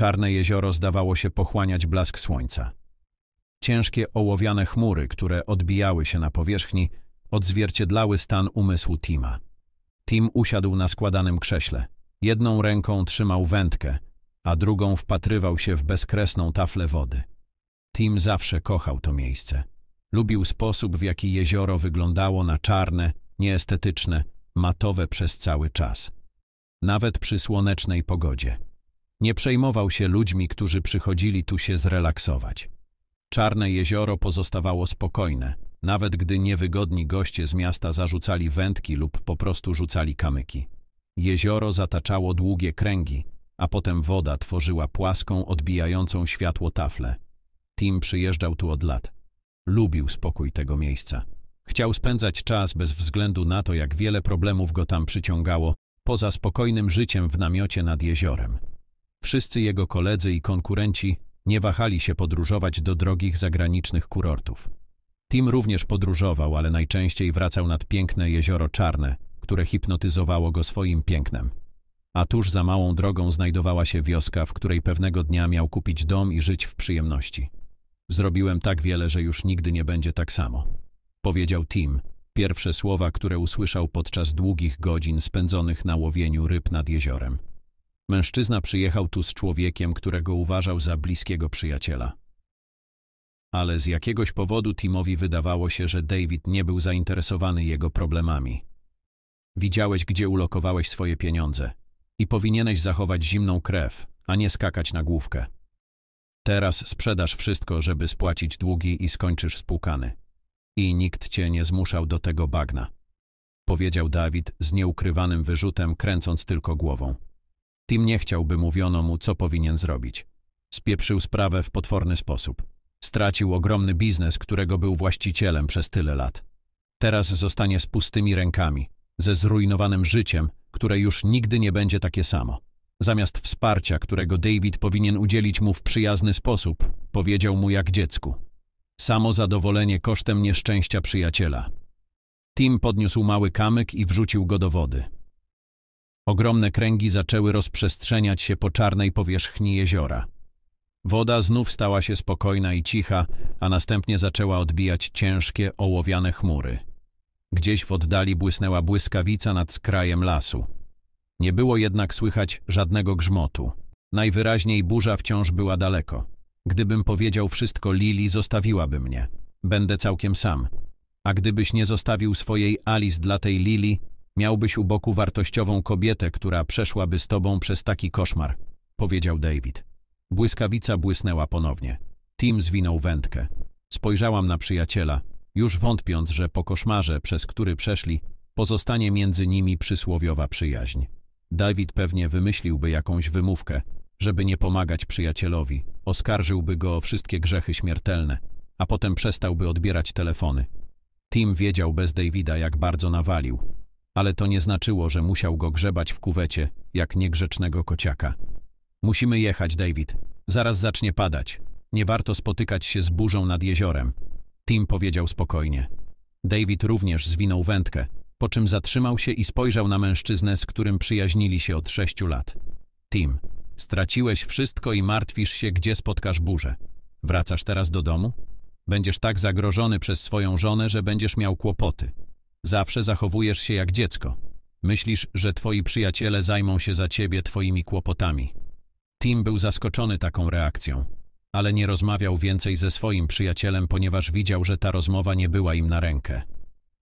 Czarne jezioro zdawało się pochłaniać blask słońca. Ciężkie ołowiane chmury, które odbijały się na powierzchni, odzwierciedlały stan umysłu Tima. Tim usiadł na składanym krześle. Jedną ręką trzymał wędkę, a drugą wpatrywał się w bezkresną taflę wody. Tim zawsze kochał to miejsce. Lubił sposób, w jaki jezioro wyglądało na czarne, nieestetyczne, matowe przez cały czas. Nawet przy słonecznej pogodzie. Nie przejmował się ludźmi, którzy przychodzili tu się zrelaksować. Czarne jezioro pozostawało spokojne, nawet gdy niewygodni goście z miasta zarzucali wędki lub po prostu rzucali kamyki. Jezioro zataczało długie kręgi, a potem woda tworzyła płaską, odbijającą światło taflę. Tim przyjeżdżał tu od lat. Lubił spokój tego miejsca. Chciał spędzać czas bez względu na to, jak wiele problemów go tam przyciągało, poza spokojnym życiem w namiocie nad jeziorem. Wszyscy jego koledzy i konkurenci nie wahali się podróżować do drogich zagranicznych kurortów. Tim również podróżował, ale najczęściej wracał nad piękne jezioro Czarne, które hipnotyzowało go swoim pięknem. A tuż za małą drogą znajdowała się wioska, w której pewnego dnia miał kupić dom i żyć w przyjemności. Zrobiłem tak wiele, że już nigdy nie będzie tak samo. Powiedział Tim, pierwsze słowa, które usłyszał podczas długich godzin spędzonych na łowieniu ryb nad jeziorem. Mężczyzna przyjechał tu z człowiekiem, którego uważał za bliskiego przyjaciela. Ale z jakiegoś powodu Timowi wydawało się, że David nie był zainteresowany jego problemami. Widziałeś, gdzie ulokowałeś swoje pieniądze i powinieneś zachować zimną krew, a nie skakać na główkę. Teraz sprzedasz wszystko, żeby spłacić długi i skończysz spłukany. I nikt cię nie zmuszał do tego bagna. Powiedział Dawid z nieukrywanym wyrzutem, kręcąc tylko głową. Tim nie chciał by mówiono mu, co powinien zrobić. Spieprzył sprawę w potworny sposób. Stracił ogromny biznes, którego był właścicielem przez tyle lat. Teraz zostanie z pustymi rękami, ze zrujnowanym życiem, które już nigdy nie będzie takie samo. Zamiast wsparcia, którego David powinien udzielić mu w przyjazny sposób, powiedział mu jak dziecku. Samo zadowolenie kosztem nieszczęścia przyjaciela. Tim podniósł mały kamyk i wrzucił go do wody. Ogromne kręgi zaczęły rozprzestrzeniać się po czarnej powierzchni jeziora. Woda znów stała się spokojna i cicha, a następnie zaczęła odbijać ciężkie, ołowiane chmury. Gdzieś w oddali błysnęła błyskawica nad skrajem lasu. Nie było jednak słychać żadnego grzmotu. Najwyraźniej burza wciąż była daleko. Gdybym powiedział wszystko Lili, zostawiłaby mnie. Będę całkiem sam. A gdybyś nie zostawił swojej Alice dla tej Lili, Miałbyś u boku wartościową kobietę, która przeszłaby z tobą przez taki koszmar, powiedział David. Błyskawica błysnęła ponownie. Tim zwinął wędkę. Spojrzałam na przyjaciela, już wątpiąc, że po koszmarze, przez który przeszli, pozostanie między nimi przysłowiowa przyjaźń. David pewnie wymyśliłby jakąś wymówkę, żeby nie pomagać przyjacielowi, oskarżyłby go o wszystkie grzechy śmiertelne, a potem przestałby odbierać telefony. Tim wiedział bez Davida, jak bardzo nawalił, ale to nie znaczyło, że musiał go grzebać w kuwecie, jak niegrzecznego kociaka. Musimy jechać, David. Zaraz zacznie padać. Nie warto spotykać się z burzą nad jeziorem. Tim powiedział spokojnie. David również zwinął wędkę, po czym zatrzymał się i spojrzał na mężczyznę, z którym przyjaźnili się od sześciu lat. Tim, straciłeś wszystko i martwisz się, gdzie spotkasz burzę. Wracasz teraz do domu? Będziesz tak zagrożony przez swoją żonę, że będziesz miał kłopoty. Zawsze zachowujesz się jak dziecko. Myślisz, że twoi przyjaciele zajmą się za ciebie twoimi kłopotami. Tim był zaskoczony taką reakcją, ale nie rozmawiał więcej ze swoim przyjacielem, ponieważ widział, że ta rozmowa nie była im na rękę.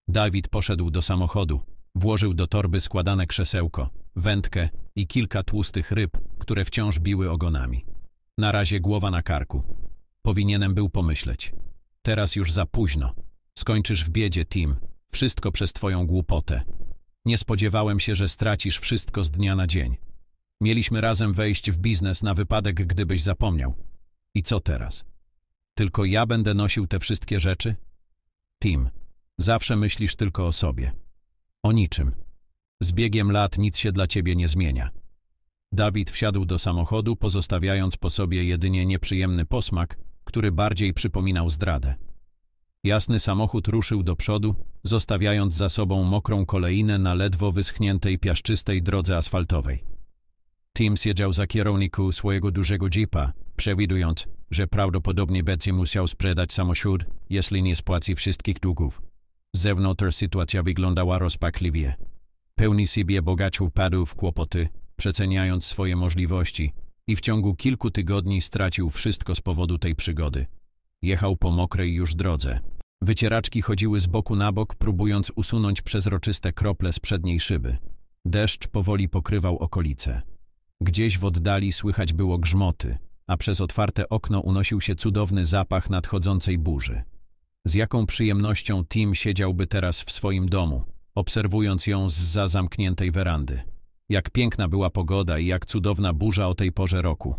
Dawid poszedł do samochodu, włożył do torby składane krzesełko, wędkę i kilka tłustych ryb, które wciąż biły ogonami. Na razie głowa na karku. Powinienem był pomyśleć. Teraz już za późno. Skończysz w biedzie, Tim, wszystko przez twoją głupotę. Nie spodziewałem się, że stracisz wszystko z dnia na dzień. Mieliśmy razem wejść w biznes na wypadek, gdybyś zapomniał. I co teraz? Tylko ja będę nosił te wszystkie rzeczy? Tim, zawsze myślisz tylko o sobie. O niczym. Z biegiem lat nic się dla ciebie nie zmienia. Dawid wsiadł do samochodu, pozostawiając po sobie jedynie nieprzyjemny posmak, który bardziej przypominał zdradę. Jasny samochód ruszył do przodu, zostawiając za sobą mokrą koleinę na ledwo wyschniętej, piaszczystej drodze asfaltowej. Tim siedział za kierowniku swojego dużego jeepa, przewidując, że prawdopodobnie będzie musiał sprzedać samochód, jeśli nie spłaci wszystkich długów. Z zewnątrz sytuacja wyglądała rozpakliwie. Pełni siebie bogaciu padł w kłopoty, przeceniając swoje możliwości i w ciągu kilku tygodni stracił wszystko z powodu tej przygody. Jechał po mokrej już drodze, Wycieraczki chodziły z boku na bok, próbując usunąć przezroczyste krople z przedniej szyby. Deszcz powoli pokrywał okolice. Gdzieś w oddali słychać było grzmoty, a przez otwarte okno unosił się cudowny zapach nadchodzącej burzy. Z jaką przyjemnością Tim siedziałby teraz w swoim domu, obserwując ją z za zamkniętej werandy. Jak piękna była pogoda i jak cudowna burza o tej porze roku.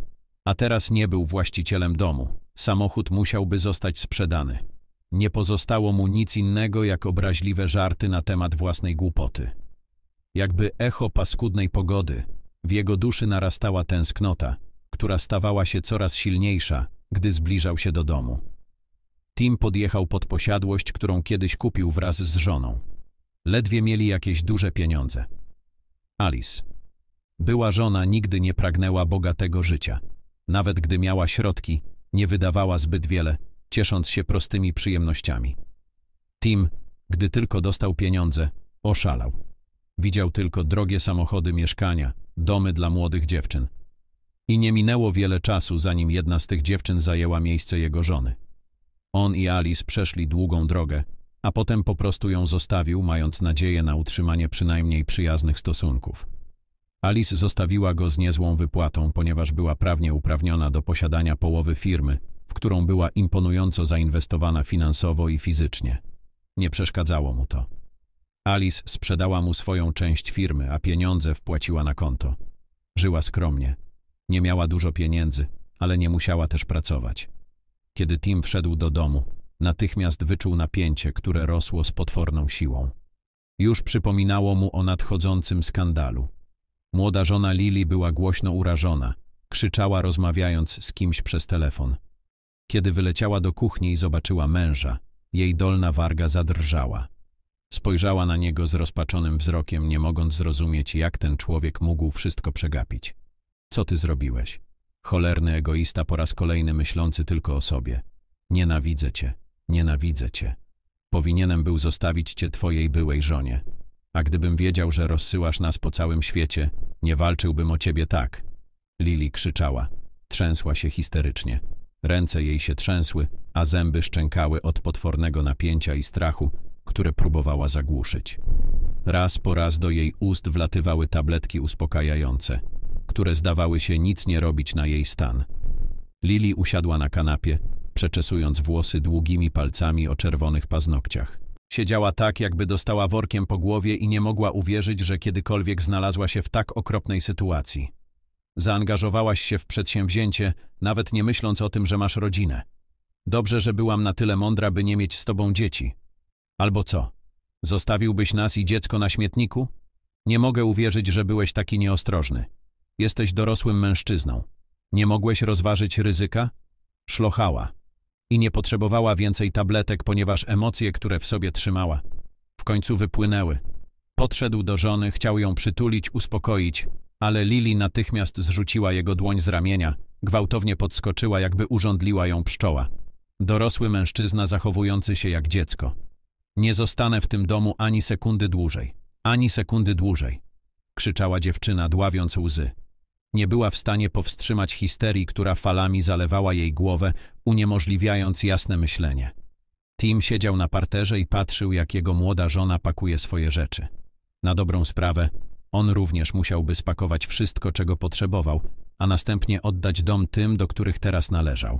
A teraz nie był właścicielem domu. Samochód musiałby zostać sprzedany. Nie pozostało mu nic innego jak obraźliwe żarty na temat własnej głupoty. Jakby echo paskudnej pogody, w jego duszy narastała tęsknota, która stawała się coraz silniejsza, gdy zbliżał się do domu. Tim podjechał pod posiadłość, którą kiedyś kupił wraz z żoną. Ledwie mieli jakieś duże pieniądze. Alice. Była żona nigdy nie pragnęła bogatego życia. Nawet gdy miała środki, nie wydawała zbyt wiele, ciesząc się prostymi przyjemnościami. Tim, gdy tylko dostał pieniądze, oszalał. Widział tylko drogie samochody, mieszkania, domy dla młodych dziewczyn. I nie minęło wiele czasu, zanim jedna z tych dziewczyn zajęła miejsce jego żony. On i Alice przeszli długą drogę, a potem po prostu ją zostawił, mając nadzieję na utrzymanie przynajmniej przyjaznych stosunków. Alice zostawiła go z niezłą wypłatą, ponieważ była prawnie uprawniona do posiadania połowy firmy, w którą była imponująco zainwestowana finansowo i fizycznie. Nie przeszkadzało mu to. Alice sprzedała mu swoją część firmy, a pieniądze wpłaciła na konto. Żyła skromnie. Nie miała dużo pieniędzy, ale nie musiała też pracować. Kiedy Tim wszedł do domu, natychmiast wyczuł napięcie, które rosło z potworną siłą. Już przypominało mu o nadchodzącym skandalu. Młoda żona Lili była głośno urażona, krzyczała rozmawiając z kimś przez telefon – kiedy wyleciała do kuchni i zobaczyła męża, jej dolna warga zadrżała. Spojrzała na niego z rozpaczonym wzrokiem, nie mogąc zrozumieć, jak ten człowiek mógł wszystko przegapić. Co ty zrobiłeś? Cholerny egoista po raz kolejny myślący tylko o sobie. Nienawidzę cię, nienawidzę cię. Powinienem był zostawić cię twojej byłej żonie. A gdybym wiedział, że rozsyłasz nas po całym świecie, nie walczyłbym o ciebie tak. Lili krzyczała. Trzęsła się histerycznie. Ręce jej się trzęsły, a zęby szczękały od potwornego napięcia i strachu, które próbowała zagłuszyć. Raz po raz do jej ust wlatywały tabletki uspokajające, które zdawały się nic nie robić na jej stan. Lili usiadła na kanapie, przeczesując włosy długimi palcami o czerwonych paznokciach. Siedziała tak, jakby dostała workiem po głowie i nie mogła uwierzyć, że kiedykolwiek znalazła się w tak okropnej sytuacji. Zaangażowałaś się w przedsięwzięcie, nawet nie myśląc o tym, że masz rodzinę. Dobrze, że byłam na tyle mądra, by nie mieć z tobą dzieci. Albo co? Zostawiłbyś nas i dziecko na śmietniku? Nie mogę uwierzyć, że byłeś taki nieostrożny. Jesteś dorosłym mężczyzną. Nie mogłeś rozważyć ryzyka? Szlochała. I nie potrzebowała więcej tabletek, ponieważ emocje, które w sobie trzymała, w końcu wypłynęły. Podszedł do żony, chciał ją przytulić, uspokoić, ale Lili natychmiast zrzuciła jego dłoń z ramienia, gwałtownie podskoczyła, jakby urządliła ją pszczoła. Dorosły mężczyzna zachowujący się jak dziecko. Nie zostanę w tym domu ani sekundy dłużej, ani sekundy dłużej, krzyczała dziewczyna, dławiąc łzy. Nie była w stanie powstrzymać histerii, która falami zalewała jej głowę, uniemożliwiając jasne myślenie. Tim siedział na parterze i patrzył, jak jego młoda żona pakuje swoje rzeczy. Na dobrą sprawę, on również musiałby spakować wszystko, czego potrzebował, a następnie oddać dom tym, do których teraz należał.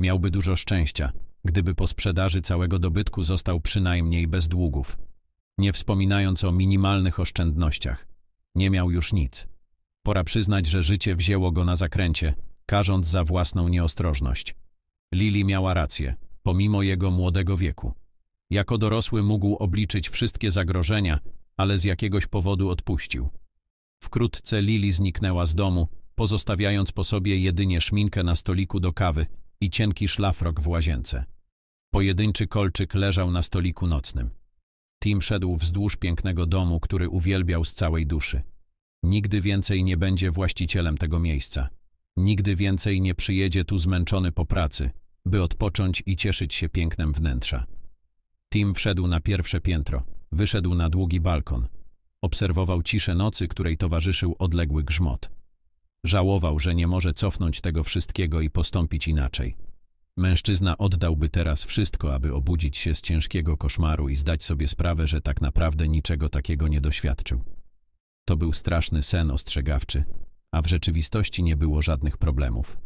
Miałby dużo szczęścia, gdyby po sprzedaży całego dobytku został przynajmniej bez długów. Nie wspominając o minimalnych oszczędnościach. Nie miał już nic. Pora przyznać, że życie wzięło go na zakręcie, karząc za własną nieostrożność. Lili miała rację, pomimo jego młodego wieku. Jako dorosły mógł obliczyć wszystkie zagrożenia, ale z jakiegoś powodu odpuścił. Wkrótce Lili zniknęła z domu, pozostawiając po sobie jedynie szminkę na stoliku do kawy i cienki szlafrok w łazience. Pojedynczy kolczyk leżał na stoliku nocnym. Tim szedł wzdłuż pięknego domu, który uwielbiał z całej duszy. Nigdy więcej nie będzie właścicielem tego miejsca. Nigdy więcej nie przyjedzie tu zmęczony po pracy, by odpocząć i cieszyć się pięknem wnętrza. Tim wszedł na pierwsze piętro. Wyszedł na długi balkon. Obserwował ciszę nocy, której towarzyszył odległy grzmot. Żałował, że nie może cofnąć tego wszystkiego i postąpić inaczej. Mężczyzna oddałby teraz wszystko, aby obudzić się z ciężkiego koszmaru i zdać sobie sprawę, że tak naprawdę niczego takiego nie doświadczył. To był straszny sen ostrzegawczy, a w rzeczywistości nie było żadnych problemów.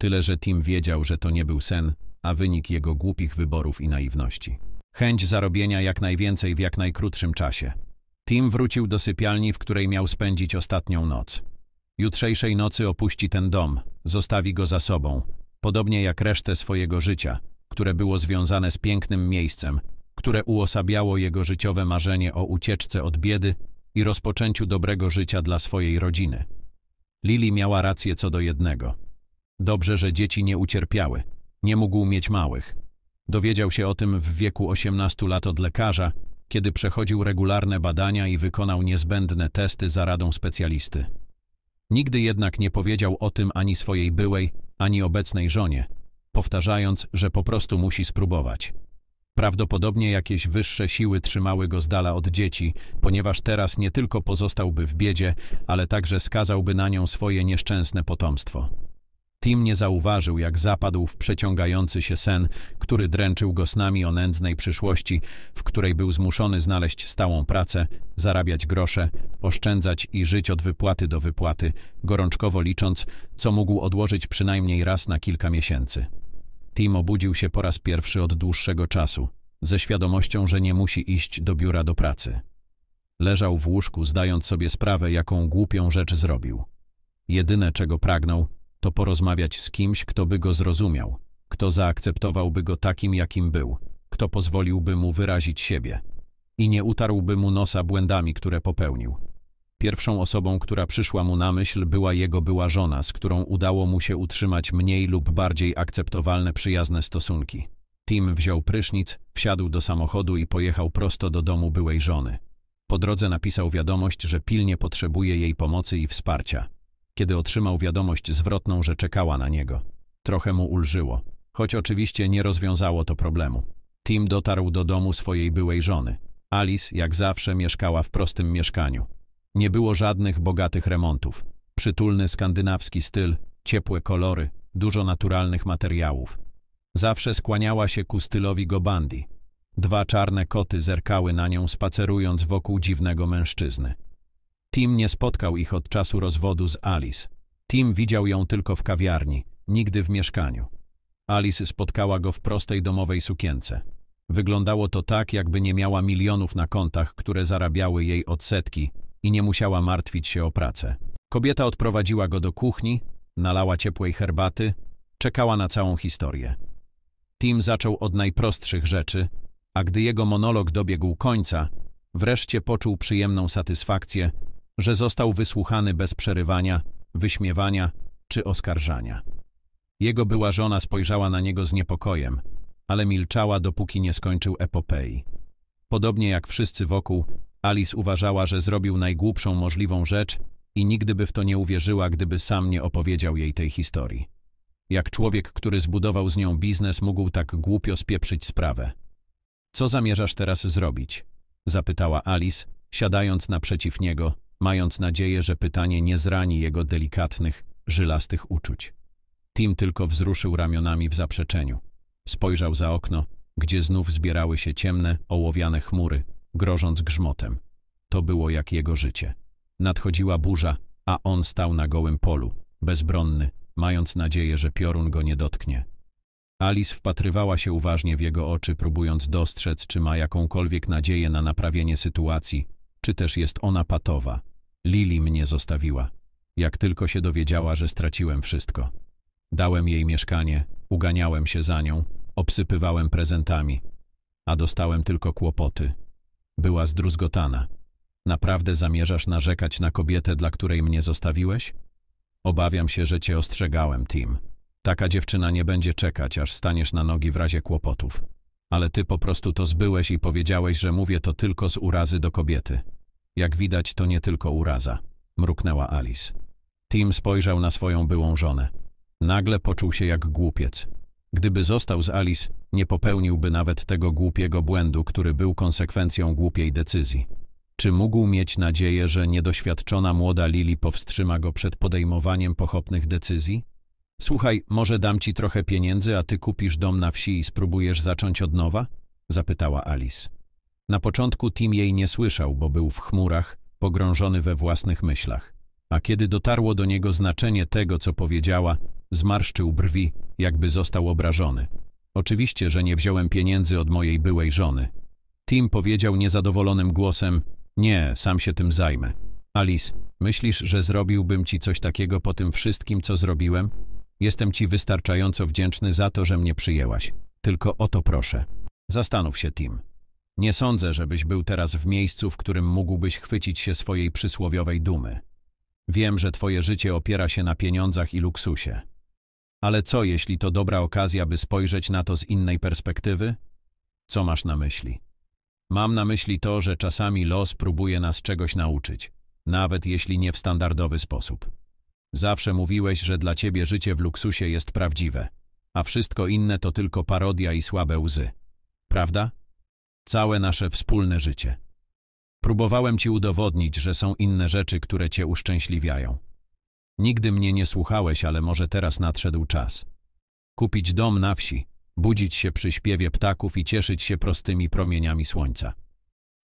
Tyle, że Tim wiedział, że to nie był sen, a wynik jego głupich wyborów i naiwności. Chęć zarobienia jak najwięcej w jak najkrótszym czasie. Tim wrócił do sypialni, w której miał spędzić ostatnią noc. Jutrzejszej nocy opuści ten dom, zostawi go za sobą, podobnie jak resztę swojego życia, które było związane z pięknym miejscem, które uosabiało jego życiowe marzenie o ucieczce od biedy i rozpoczęciu dobrego życia dla swojej rodziny. Lili miała rację co do jednego. Dobrze, że dzieci nie ucierpiały. Nie mógł mieć małych. Dowiedział się o tym w wieku 18 lat od lekarza, kiedy przechodził regularne badania i wykonał niezbędne testy za radą specjalisty. Nigdy jednak nie powiedział o tym ani swojej byłej, ani obecnej żonie, powtarzając, że po prostu musi spróbować. Prawdopodobnie jakieś wyższe siły trzymały go z dala od dzieci, ponieważ teraz nie tylko pozostałby w biedzie, ale także skazałby na nią swoje nieszczęsne potomstwo. Tim nie zauważył, jak zapadł w przeciągający się sen, który dręczył go snami o nędznej przyszłości, w której był zmuszony znaleźć stałą pracę, zarabiać grosze, oszczędzać i żyć od wypłaty do wypłaty, gorączkowo licząc, co mógł odłożyć przynajmniej raz na kilka miesięcy. Tim obudził się po raz pierwszy od dłuższego czasu, ze świadomością, że nie musi iść do biura do pracy. Leżał w łóżku, zdając sobie sprawę, jaką głupią rzecz zrobił. Jedyne, czego pragnął, to porozmawiać z kimś, kto by go zrozumiał, kto zaakceptowałby go takim, jakim był, kto pozwoliłby mu wyrazić siebie i nie utarłby mu nosa błędami, które popełnił. Pierwszą osobą, która przyszła mu na myśl, była jego była żona, z którą udało mu się utrzymać mniej lub bardziej akceptowalne przyjazne stosunki. Tim wziął prysznic, wsiadł do samochodu i pojechał prosto do domu byłej żony. Po drodze napisał wiadomość, że pilnie potrzebuje jej pomocy i wsparcia. Kiedy otrzymał wiadomość zwrotną, że czekała na niego, trochę mu ulżyło, choć oczywiście nie rozwiązało to problemu. Tim dotarł do domu swojej byłej żony. Alice, jak zawsze, mieszkała w prostym mieszkaniu. Nie było żadnych bogatych remontów. Przytulny skandynawski styl, ciepłe kolory, dużo naturalnych materiałów. Zawsze skłaniała się ku stylowi gobandi. Dwa czarne koty zerkały na nią spacerując wokół dziwnego mężczyzny. Tim nie spotkał ich od czasu rozwodu z Alice. Tim widział ją tylko w kawiarni, nigdy w mieszkaniu. Alice spotkała go w prostej domowej sukience. Wyglądało to tak, jakby nie miała milionów na kontach, które zarabiały jej odsetki i nie musiała martwić się o pracę. Kobieta odprowadziła go do kuchni, nalała ciepłej herbaty, czekała na całą historię. Tim zaczął od najprostszych rzeczy, a gdy jego monolog dobiegł końca, wreszcie poczuł przyjemną satysfakcję, że został wysłuchany bez przerywania, wyśmiewania czy oskarżania. Jego była żona spojrzała na niego z niepokojem, ale milczała, dopóki nie skończył epopei. Podobnie jak wszyscy wokół, Alice uważała, że zrobił najgłupszą możliwą rzecz i nigdy by w to nie uwierzyła, gdyby sam nie opowiedział jej tej historii. Jak człowiek, który zbudował z nią biznes, mógł tak głupio spieprzyć sprawę. Co zamierzasz teraz zrobić? Zapytała Alice, siadając naprzeciw niego, mając nadzieję, że pytanie nie zrani jego delikatnych, żylastych uczuć. Tim tylko wzruszył ramionami w zaprzeczeniu. Spojrzał za okno, gdzie znów zbierały się ciemne, ołowiane chmury, grożąc grzmotem. To było jak jego życie. Nadchodziła burza, a on stał na gołym polu, bezbronny, mając nadzieję, że piorun go nie dotknie. Alice wpatrywała się uważnie w jego oczy, próbując dostrzec, czy ma jakąkolwiek nadzieję na naprawienie sytuacji, czy też jest ona patowa. Lili mnie zostawiła. Jak tylko się dowiedziała, że straciłem wszystko. Dałem jej mieszkanie, uganiałem się za nią, obsypywałem prezentami, a dostałem tylko kłopoty. Była zdruzgotana. Naprawdę zamierzasz narzekać na kobietę, dla której mnie zostawiłeś? Obawiam się, że cię ostrzegałem, Tim. Taka dziewczyna nie będzie czekać, aż staniesz na nogi w razie kłopotów ale ty po prostu to zbyłeś i powiedziałeś, że mówię to tylko z urazy do kobiety. Jak widać, to nie tylko uraza, mruknęła Alice. Tim spojrzał na swoją byłą żonę. Nagle poczuł się jak głupiec. Gdyby został z Alice, nie popełniłby nawet tego głupiego błędu, który był konsekwencją głupiej decyzji. Czy mógł mieć nadzieję, że niedoświadczona młoda Lili powstrzyma go przed podejmowaniem pochopnych decyzji? Słuchaj, może dam ci trochę pieniędzy, a ty kupisz dom na wsi i spróbujesz zacząć od nowa? Zapytała Alice. Na początku Tim jej nie słyszał, bo był w chmurach, pogrążony we własnych myślach. A kiedy dotarło do niego znaczenie tego, co powiedziała, zmarszczył brwi, jakby został obrażony. Oczywiście, że nie wziąłem pieniędzy od mojej byłej żony. Tim powiedział niezadowolonym głosem, nie, sam się tym zajmę. Alice, myślisz, że zrobiłbym ci coś takiego po tym wszystkim, co zrobiłem? Jestem ci wystarczająco wdzięczny za to, że mnie przyjęłaś. Tylko o to proszę. Zastanów się, Tim. Nie sądzę, żebyś był teraz w miejscu, w którym mógłbyś chwycić się swojej przysłowiowej dumy. Wiem, że twoje życie opiera się na pieniądzach i luksusie. Ale co, jeśli to dobra okazja, by spojrzeć na to z innej perspektywy? Co masz na myśli? Mam na myśli to, że czasami los próbuje nas czegoś nauczyć, nawet jeśli nie w standardowy sposób. Zawsze mówiłeś, że dla ciebie życie w luksusie jest prawdziwe, a wszystko inne to tylko parodia i słabe łzy. Prawda? Całe nasze wspólne życie. Próbowałem ci udowodnić, że są inne rzeczy, które cię uszczęśliwiają. Nigdy mnie nie słuchałeś, ale może teraz nadszedł czas. Kupić dom na wsi, budzić się przy śpiewie ptaków i cieszyć się prostymi promieniami słońca.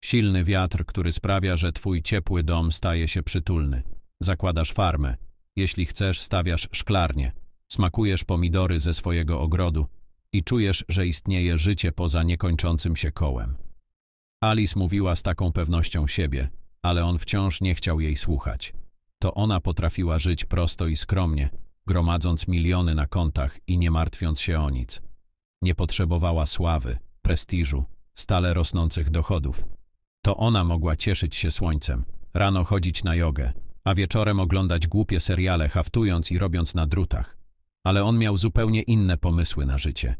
Silny wiatr, który sprawia, że twój ciepły dom staje się przytulny. Zakładasz farmę, jeśli chcesz, stawiasz szklarnię, smakujesz pomidory ze swojego ogrodu i czujesz, że istnieje życie poza niekończącym się kołem. Alice mówiła z taką pewnością siebie, ale on wciąż nie chciał jej słuchać. To ona potrafiła żyć prosto i skromnie, gromadząc miliony na kontach i nie martwiąc się o nic. Nie potrzebowała sławy, prestiżu, stale rosnących dochodów. To ona mogła cieszyć się słońcem, rano chodzić na jogę, a wieczorem oglądać głupie seriale, haftując i robiąc na drutach. Ale on miał zupełnie inne pomysły na życie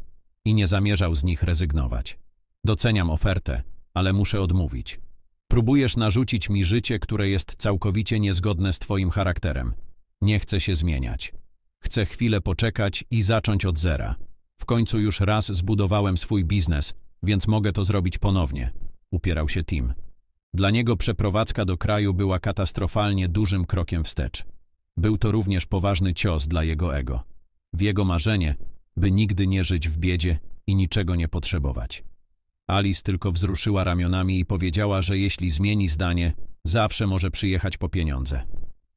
i nie zamierzał z nich rezygnować. Doceniam ofertę, ale muszę odmówić. Próbujesz narzucić mi życie, które jest całkowicie niezgodne z twoim charakterem. Nie chcę się zmieniać. Chcę chwilę poczekać i zacząć od zera. W końcu już raz zbudowałem swój biznes, więc mogę to zrobić ponownie, upierał się Tim. Dla niego przeprowadzka do kraju była katastrofalnie dużym krokiem wstecz. Był to również poważny cios dla jego ego. W jego marzenie, by nigdy nie żyć w biedzie i niczego nie potrzebować. Alice tylko wzruszyła ramionami i powiedziała, że jeśli zmieni zdanie, zawsze może przyjechać po pieniądze.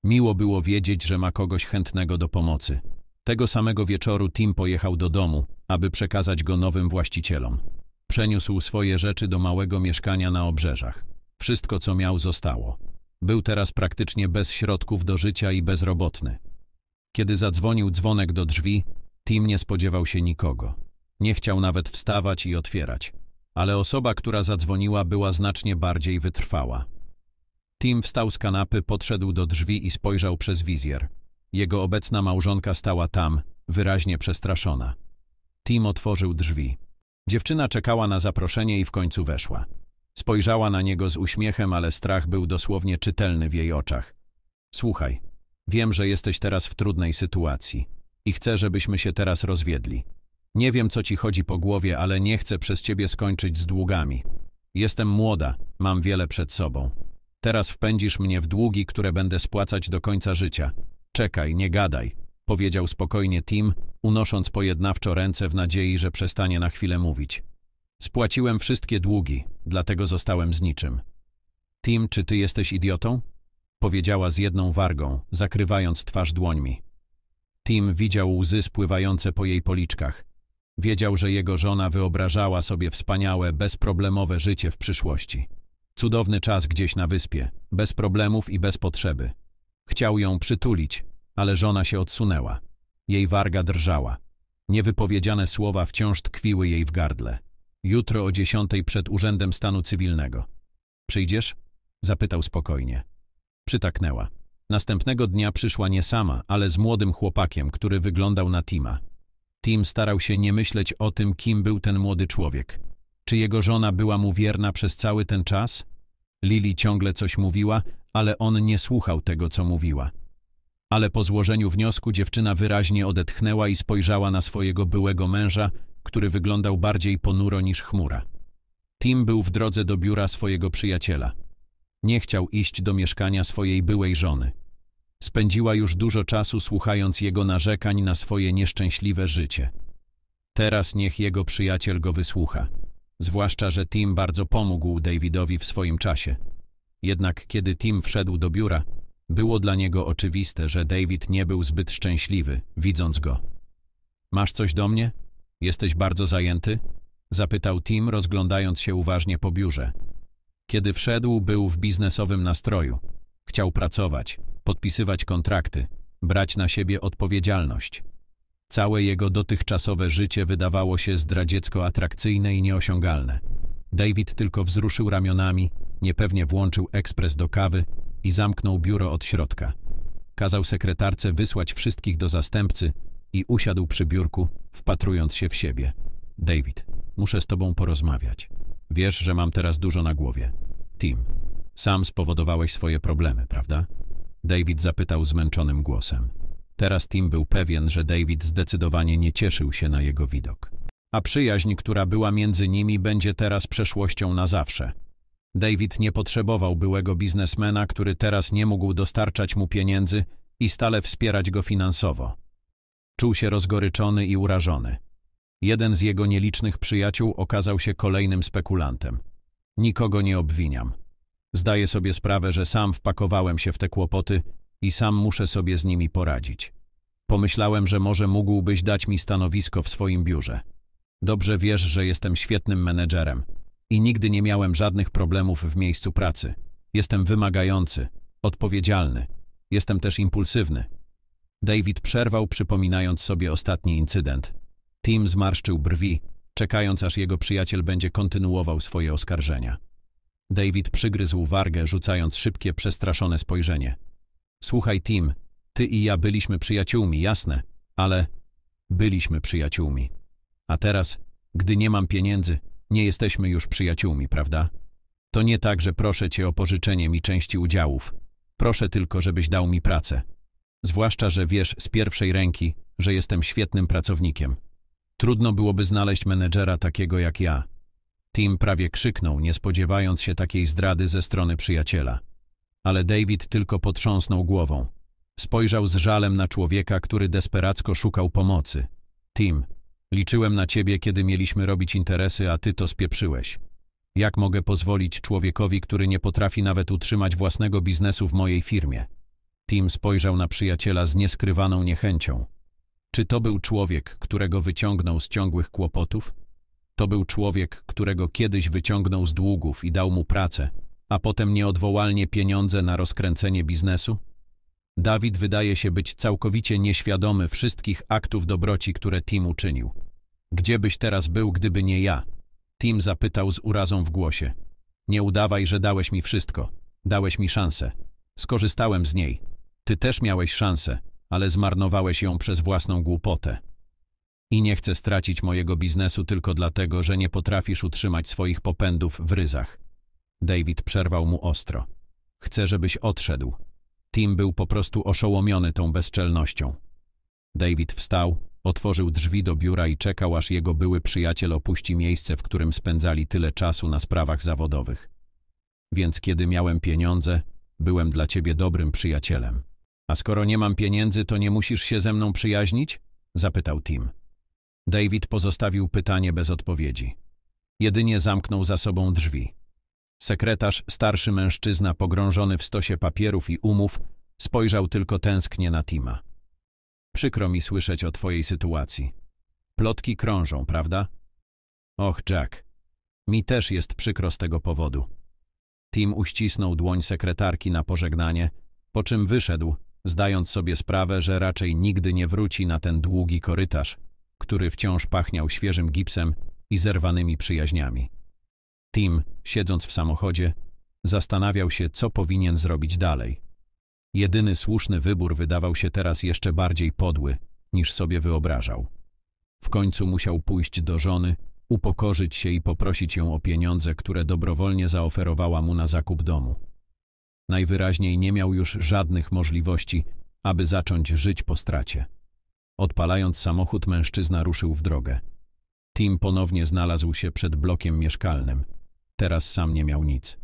Miło było wiedzieć, że ma kogoś chętnego do pomocy. Tego samego wieczoru Tim pojechał do domu, aby przekazać go nowym właścicielom. Przeniósł swoje rzeczy do małego mieszkania na obrzeżach. Wszystko, co miał, zostało. Był teraz praktycznie bez środków do życia i bezrobotny. Kiedy zadzwonił dzwonek do drzwi, Tim nie spodziewał się nikogo. Nie chciał nawet wstawać i otwierać. Ale osoba, która zadzwoniła, była znacznie bardziej wytrwała. Tim wstał z kanapy, podszedł do drzwi i spojrzał przez wizjer. Jego obecna małżonka stała tam, wyraźnie przestraszona. Tim otworzył drzwi. Dziewczyna czekała na zaproszenie i w końcu weszła. Spojrzała na niego z uśmiechem, ale strach był dosłownie czytelny w jej oczach. Słuchaj, wiem, że jesteś teraz w trudnej sytuacji i chcę, żebyśmy się teraz rozwiedli. Nie wiem, co ci chodzi po głowie, ale nie chcę przez ciebie skończyć z długami. Jestem młoda, mam wiele przed sobą. Teraz wpędzisz mnie w długi, które będę spłacać do końca życia. Czekaj, nie gadaj, powiedział spokojnie Tim, unosząc pojednawczo ręce w nadziei, że przestanie na chwilę mówić. Spłaciłem wszystkie długi, dlatego zostałem z niczym. Tim, czy ty jesteś idiotą? Powiedziała z jedną wargą, zakrywając twarz dłońmi. Tim widział łzy spływające po jej policzkach. Wiedział, że jego żona wyobrażała sobie wspaniałe, bezproblemowe życie w przyszłości. Cudowny czas gdzieś na wyspie, bez problemów i bez potrzeby. Chciał ją przytulić, ale żona się odsunęła. Jej warga drżała. Niewypowiedziane słowa wciąż tkwiły jej w gardle. Jutro o dziesiątej przed Urzędem Stanu Cywilnego. Przyjdziesz? Zapytał spokojnie. Przytaknęła. Następnego dnia przyszła nie sama, ale z młodym chłopakiem, który wyglądał na Tima. Tim starał się nie myśleć o tym, kim był ten młody człowiek. Czy jego żona była mu wierna przez cały ten czas? Lili ciągle coś mówiła, ale on nie słuchał tego, co mówiła. Ale po złożeniu wniosku dziewczyna wyraźnie odetchnęła i spojrzała na swojego byłego męża, który wyglądał bardziej ponuro niż chmura. Tim był w drodze do biura swojego przyjaciela. Nie chciał iść do mieszkania swojej byłej żony. Spędziła już dużo czasu słuchając jego narzekań na swoje nieszczęśliwe życie. Teraz niech jego przyjaciel go wysłucha. Zwłaszcza, że Tim bardzo pomógł Davidowi w swoim czasie. Jednak kiedy Tim wszedł do biura, było dla niego oczywiste, że David nie był zbyt szczęśliwy, widząc go. Masz coś do mnie? Jesteś bardzo zajęty? Zapytał Tim, rozglądając się uważnie po biurze. Kiedy wszedł, był w biznesowym nastroju. Chciał pracować, podpisywać kontrakty, brać na siebie odpowiedzialność. Całe jego dotychczasowe życie wydawało się zdradziecko atrakcyjne i nieosiągalne. David tylko wzruszył ramionami, niepewnie włączył ekspres do kawy i zamknął biuro od środka. Kazał sekretarce wysłać wszystkich do zastępcy, i usiadł przy biurku, wpatrując się w siebie. David, muszę z tobą porozmawiać. Wiesz, że mam teraz dużo na głowie. Tim, sam spowodowałeś swoje problemy, prawda? David zapytał zmęczonym głosem. Teraz Tim był pewien, że David zdecydowanie nie cieszył się na jego widok. A przyjaźń, która była między nimi, będzie teraz przeszłością na zawsze. David nie potrzebował byłego biznesmena, który teraz nie mógł dostarczać mu pieniędzy i stale wspierać go finansowo. Czuł się rozgoryczony i urażony. Jeden z jego nielicznych przyjaciół okazał się kolejnym spekulantem. Nikogo nie obwiniam. Zdaję sobie sprawę, że sam wpakowałem się w te kłopoty i sam muszę sobie z nimi poradzić. Pomyślałem, że może mógłbyś dać mi stanowisko w swoim biurze. Dobrze wiesz, że jestem świetnym menedżerem i nigdy nie miałem żadnych problemów w miejscu pracy. Jestem wymagający, odpowiedzialny. Jestem też impulsywny. David przerwał, przypominając sobie ostatni incydent. Tim zmarszczył brwi, czekając aż jego przyjaciel będzie kontynuował swoje oskarżenia. David przygryzł wargę, rzucając szybkie, przestraszone spojrzenie. Słuchaj, Tim, ty i ja byliśmy przyjaciółmi, jasne, ale byliśmy przyjaciółmi. A teraz, gdy nie mam pieniędzy, nie jesteśmy już przyjaciółmi, prawda? To nie tak, że proszę cię o pożyczenie mi części udziałów. Proszę tylko, żebyś dał mi pracę. Zwłaszcza, że wiesz z pierwszej ręki, że jestem świetnym pracownikiem. Trudno byłoby znaleźć menedżera takiego jak ja. Tim prawie krzyknął, nie spodziewając się takiej zdrady ze strony przyjaciela. Ale David tylko potrząsnął głową. Spojrzał z żalem na człowieka, który desperacko szukał pomocy. Tim, liczyłem na ciebie, kiedy mieliśmy robić interesy, a ty to spieprzyłeś. Jak mogę pozwolić człowiekowi, który nie potrafi nawet utrzymać własnego biznesu w mojej firmie? Tim spojrzał na przyjaciela z nieskrywaną niechęcią. Czy to był człowiek, którego wyciągnął z ciągłych kłopotów? To był człowiek, którego kiedyś wyciągnął z długów i dał mu pracę, a potem nieodwołalnie pieniądze na rozkręcenie biznesu? Dawid wydaje się być całkowicie nieświadomy wszystkich aktów dobroci, które Tim uczynił. Gdzie byś teraz był, gdyby nie ja? Tim zapytał z urazą w głosie. Nie udawaj, że dałeś mi wszystko. Dałeś mi szansę. Skorzystałem z niej. Ty też miałeś szansę, ale zmarnowałeś ją przez własną głupotę. I nie chcę stracić mojego biznesu tylko dlatego, że nie potrafisz utrzymać swoich popędów w ryzach. David przerwał mu ostro. Chcę, żebyś odszedł. Tim był po prostu oszołomiony tą bezczelnością. David wstał, otworzył drzwi do biura i czekał, aż jego były przyjaciel opuści miejsce, w którym spędzali tyle czasu na sprawach zawodowych. Więc kiedy miałem pieniądze, byłem dla ciebie dobrym przyjacielem. A skoro nie mam pieniędzy, to nie musisz się ze mną przyjaźnić? Zapytał Tim. David pozostawił pytanie bez odpowiedzi. Jedynie zamknął za sobą drzwi. Sekretarz, starszy mężczyzna pogrążony w stosie papierów i umów, spojrzał tylko tęsknie na Tima. Przykro mi słyszeć o twojej sytuacji. Plotki krążą, prawda? Och, Jack, mi też jest przykro z tego powodu. Tim uścisnął dłoń sekretarki na pożegnanie, po czym wyszedł, zdając sobie sprawę, że raczej nigdy nie wróci na ten długi korytarz, który wciąż pachniał świeżym gipsem i zerwanymi przyjaźniami. Tim, siedząc w samochodzie, zastanawiał się, co powinien zrobić dalej. Jedyny słuszny wybór wydawał się teraz jeszcze bardziej podły, niż sobie wyobrażał. W końcu musiał pójść do żony, upokorzyć się i poprosić ją o pieniądze, które dobrowolnie zaoferowała mu na zakup domu. Najwyraźniej nie miał już żadnych możliwości, aby zacząć żyć po stracie. Odpalając samochód, mężczyzna ruszył w drogę. Tim ponownie znalazł się przed blokiem mieszkalnym. Teraz sam nie miał nic.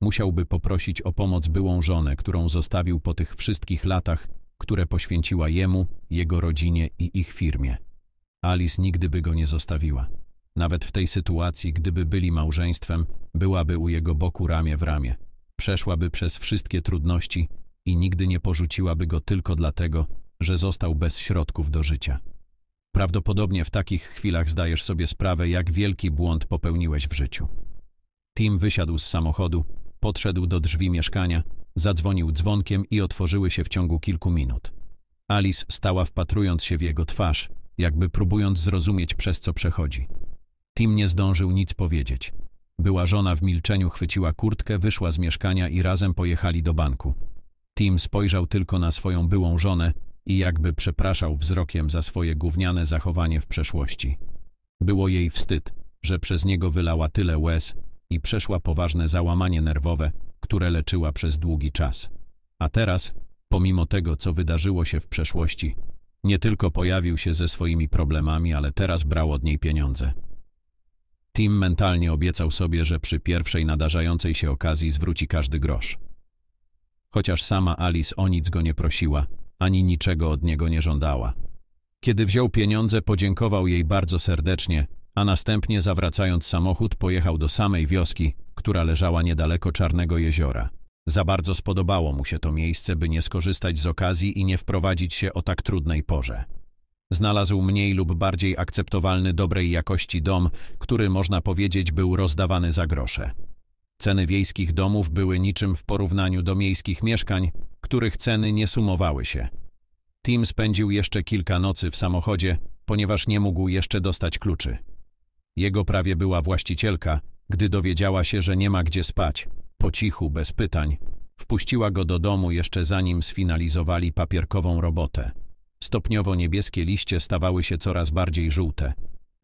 Musiałby poprosić o pomoc byłą żonę, którą zostawił po tych wszystkich latach, które poświęciła jemu, jego rodzinie i ich firmie. Alice nigdy by go nie zostawiła. Nawet w tej sytuacji, gdyby byli małżeństwem, byłaby u jego boku ramię w ramię przeszłaby przez wszystkie trudności i nigdy nie porzuciłaby go tylko dlatego, że został bez środków do życia. Prawdopodobnie w takich chwilach zdajesz sobie sprawę, jak wielki błąd popełniłeś w życiu. Tim wysiadł z samochodu, podszedł do drzwi mieszkania, zadzwonił dzwonkiem i otworzyły się w ciągu kilku minut. Alice stała wpatrując się w jego twarz, jakby próbując zrozumieć, przez co przechodzi. Tim nie zdążył nic powiedzieć. Była żona w milczeniu chwyciła kurtkę, wyszła z mieszkania i razem pojechali do banku. Tim spojrzał tylko na swoją byłą żonę i jakby przepraszał wzrokiem za swoje gówniane zachowanie w przeszłości. Było jej wstyd, że przez niego wylała tyle łez i przeszła poważne załamanie nerwowe, które leczyła przez długi czas. A teraz, pomimo tego, co wydarzyło się w przeszłości, nie tylko pojawił się ze swoimi problemami, ale teraz brał od niej pieniądze. Tim mentalnie obiecał sobie, że przy pierwszej nadarzającej się okazji zwróci każdy grosz. Chociaż sama Alice o nic go nie prosiła, ani niczego od niego nie żądała. Kiedy wziął pieniądze, podziękował jej bardzo serdecznie, a następnie zawracając samochód pojechał do samej wioski, która leżała niedaleko Czarnego Jeziora. Za bardzo spodobało mu się to miejsce, by nie skorzystać z okazji i nie wprowadzić się o tak trudnej porze. Znalazł mniej lub bardziej akceptowalny dobrej jakości dom, który można powiedzieć był rozdawany za grosze. Ceny wiejskich domów były niczym w porównaniu do miejskich mieszkań, których ceny nie sumowały się. Tim spędził jeszcze kilka nocy w samochodzie, ponieważ nie mógł jeszcze dostać kluczy. Jego prawie była właścicielka, gdy dowiedziała się, że nie ma gdzie spać, po cichu, bez pytań, wpuściła go do domu jeszcze zanim sfinalizowali papierkową robotę. Stopniowo niebieskie liście stawały się coraz bardziej żółte.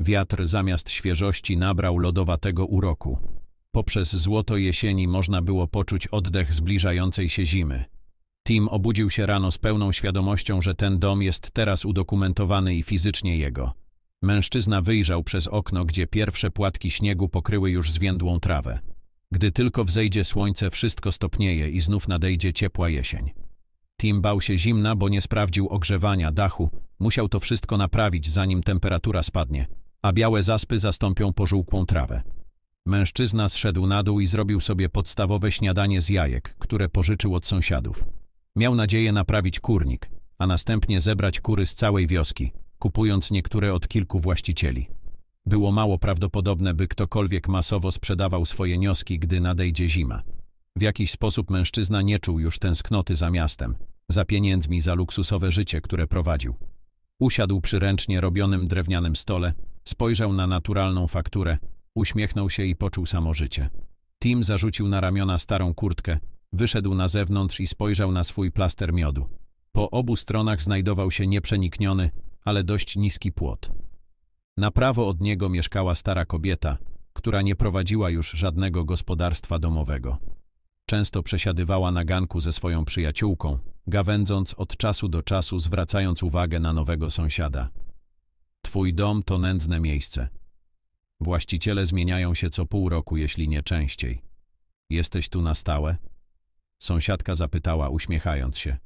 Wiatr zamiast świeżości nabrał lodowatego uroku. Poprzez złoto jesieni można było poczuć oddech zbliżającej się zimy. Tim obudził się rano z pełną świadomością, że ten dom jest teraz udokumentowany i fizycznie jego. Mężczyzna wyjrzał przez okno, gdzie pierwsze płatki śniegu pokryły już zwiędłą trawę. Gdy tylko wzejdzie słońce, wszystko stopnieje i znów nadejdzie ciepła jesień. Tim bał się zimna, bo nie sprawdził ogrzewania dachu. Musiał to wszystko naprawić, zanim temperatura spadnie, a białe zaspy zastąpią pożółkłą trawę. Mężczyzna zszedł na dół i zrobił sobie podstawowe śniadanie z jajek, które pożyczył od sąsiadów. Miał nadzieję naprawić kurnik, a następnie zebrać kury z całej wioski, kupując niektóre od kilku właścicieli. Było mało prawdopodobne, by ktokolwiek masowo sprzedawał swoje nioski, gdy nadejdzie zima. W jakiś sposób mężczyzna nie czuł już tęsknoty za miastem, za pieniędzmi, za luksusowe życie, które prowadził. Usiadł przy ręcznie robionym drewnianym stole, spojrzał na naturalną fakturę, uśmiechnął się i poczuł samo życie. Tim zarzucił na ramiona starą kurtkę, wyszedł na zewnątrz i spojrzał na swój plaster miodu. Po obu stronach znajdował się nieprzenikniony, ale dość niski płot. Na prawo od niego mieszkała stara kobieta, która nie prowadziła już żadnego gospodarstwa domowego. Często przesiadywała na ganku ze swoją przyjaciółką, gawędząc od czasu do czasu, zwracając uwagę na nowego sąsiada. Twój dom to nędzne miejsce. Właściciele zmieniają się co pół roku, jeśli nie częściej. Jesteś tu na stałe? Sąsiadka zapytała, uśmiechając się.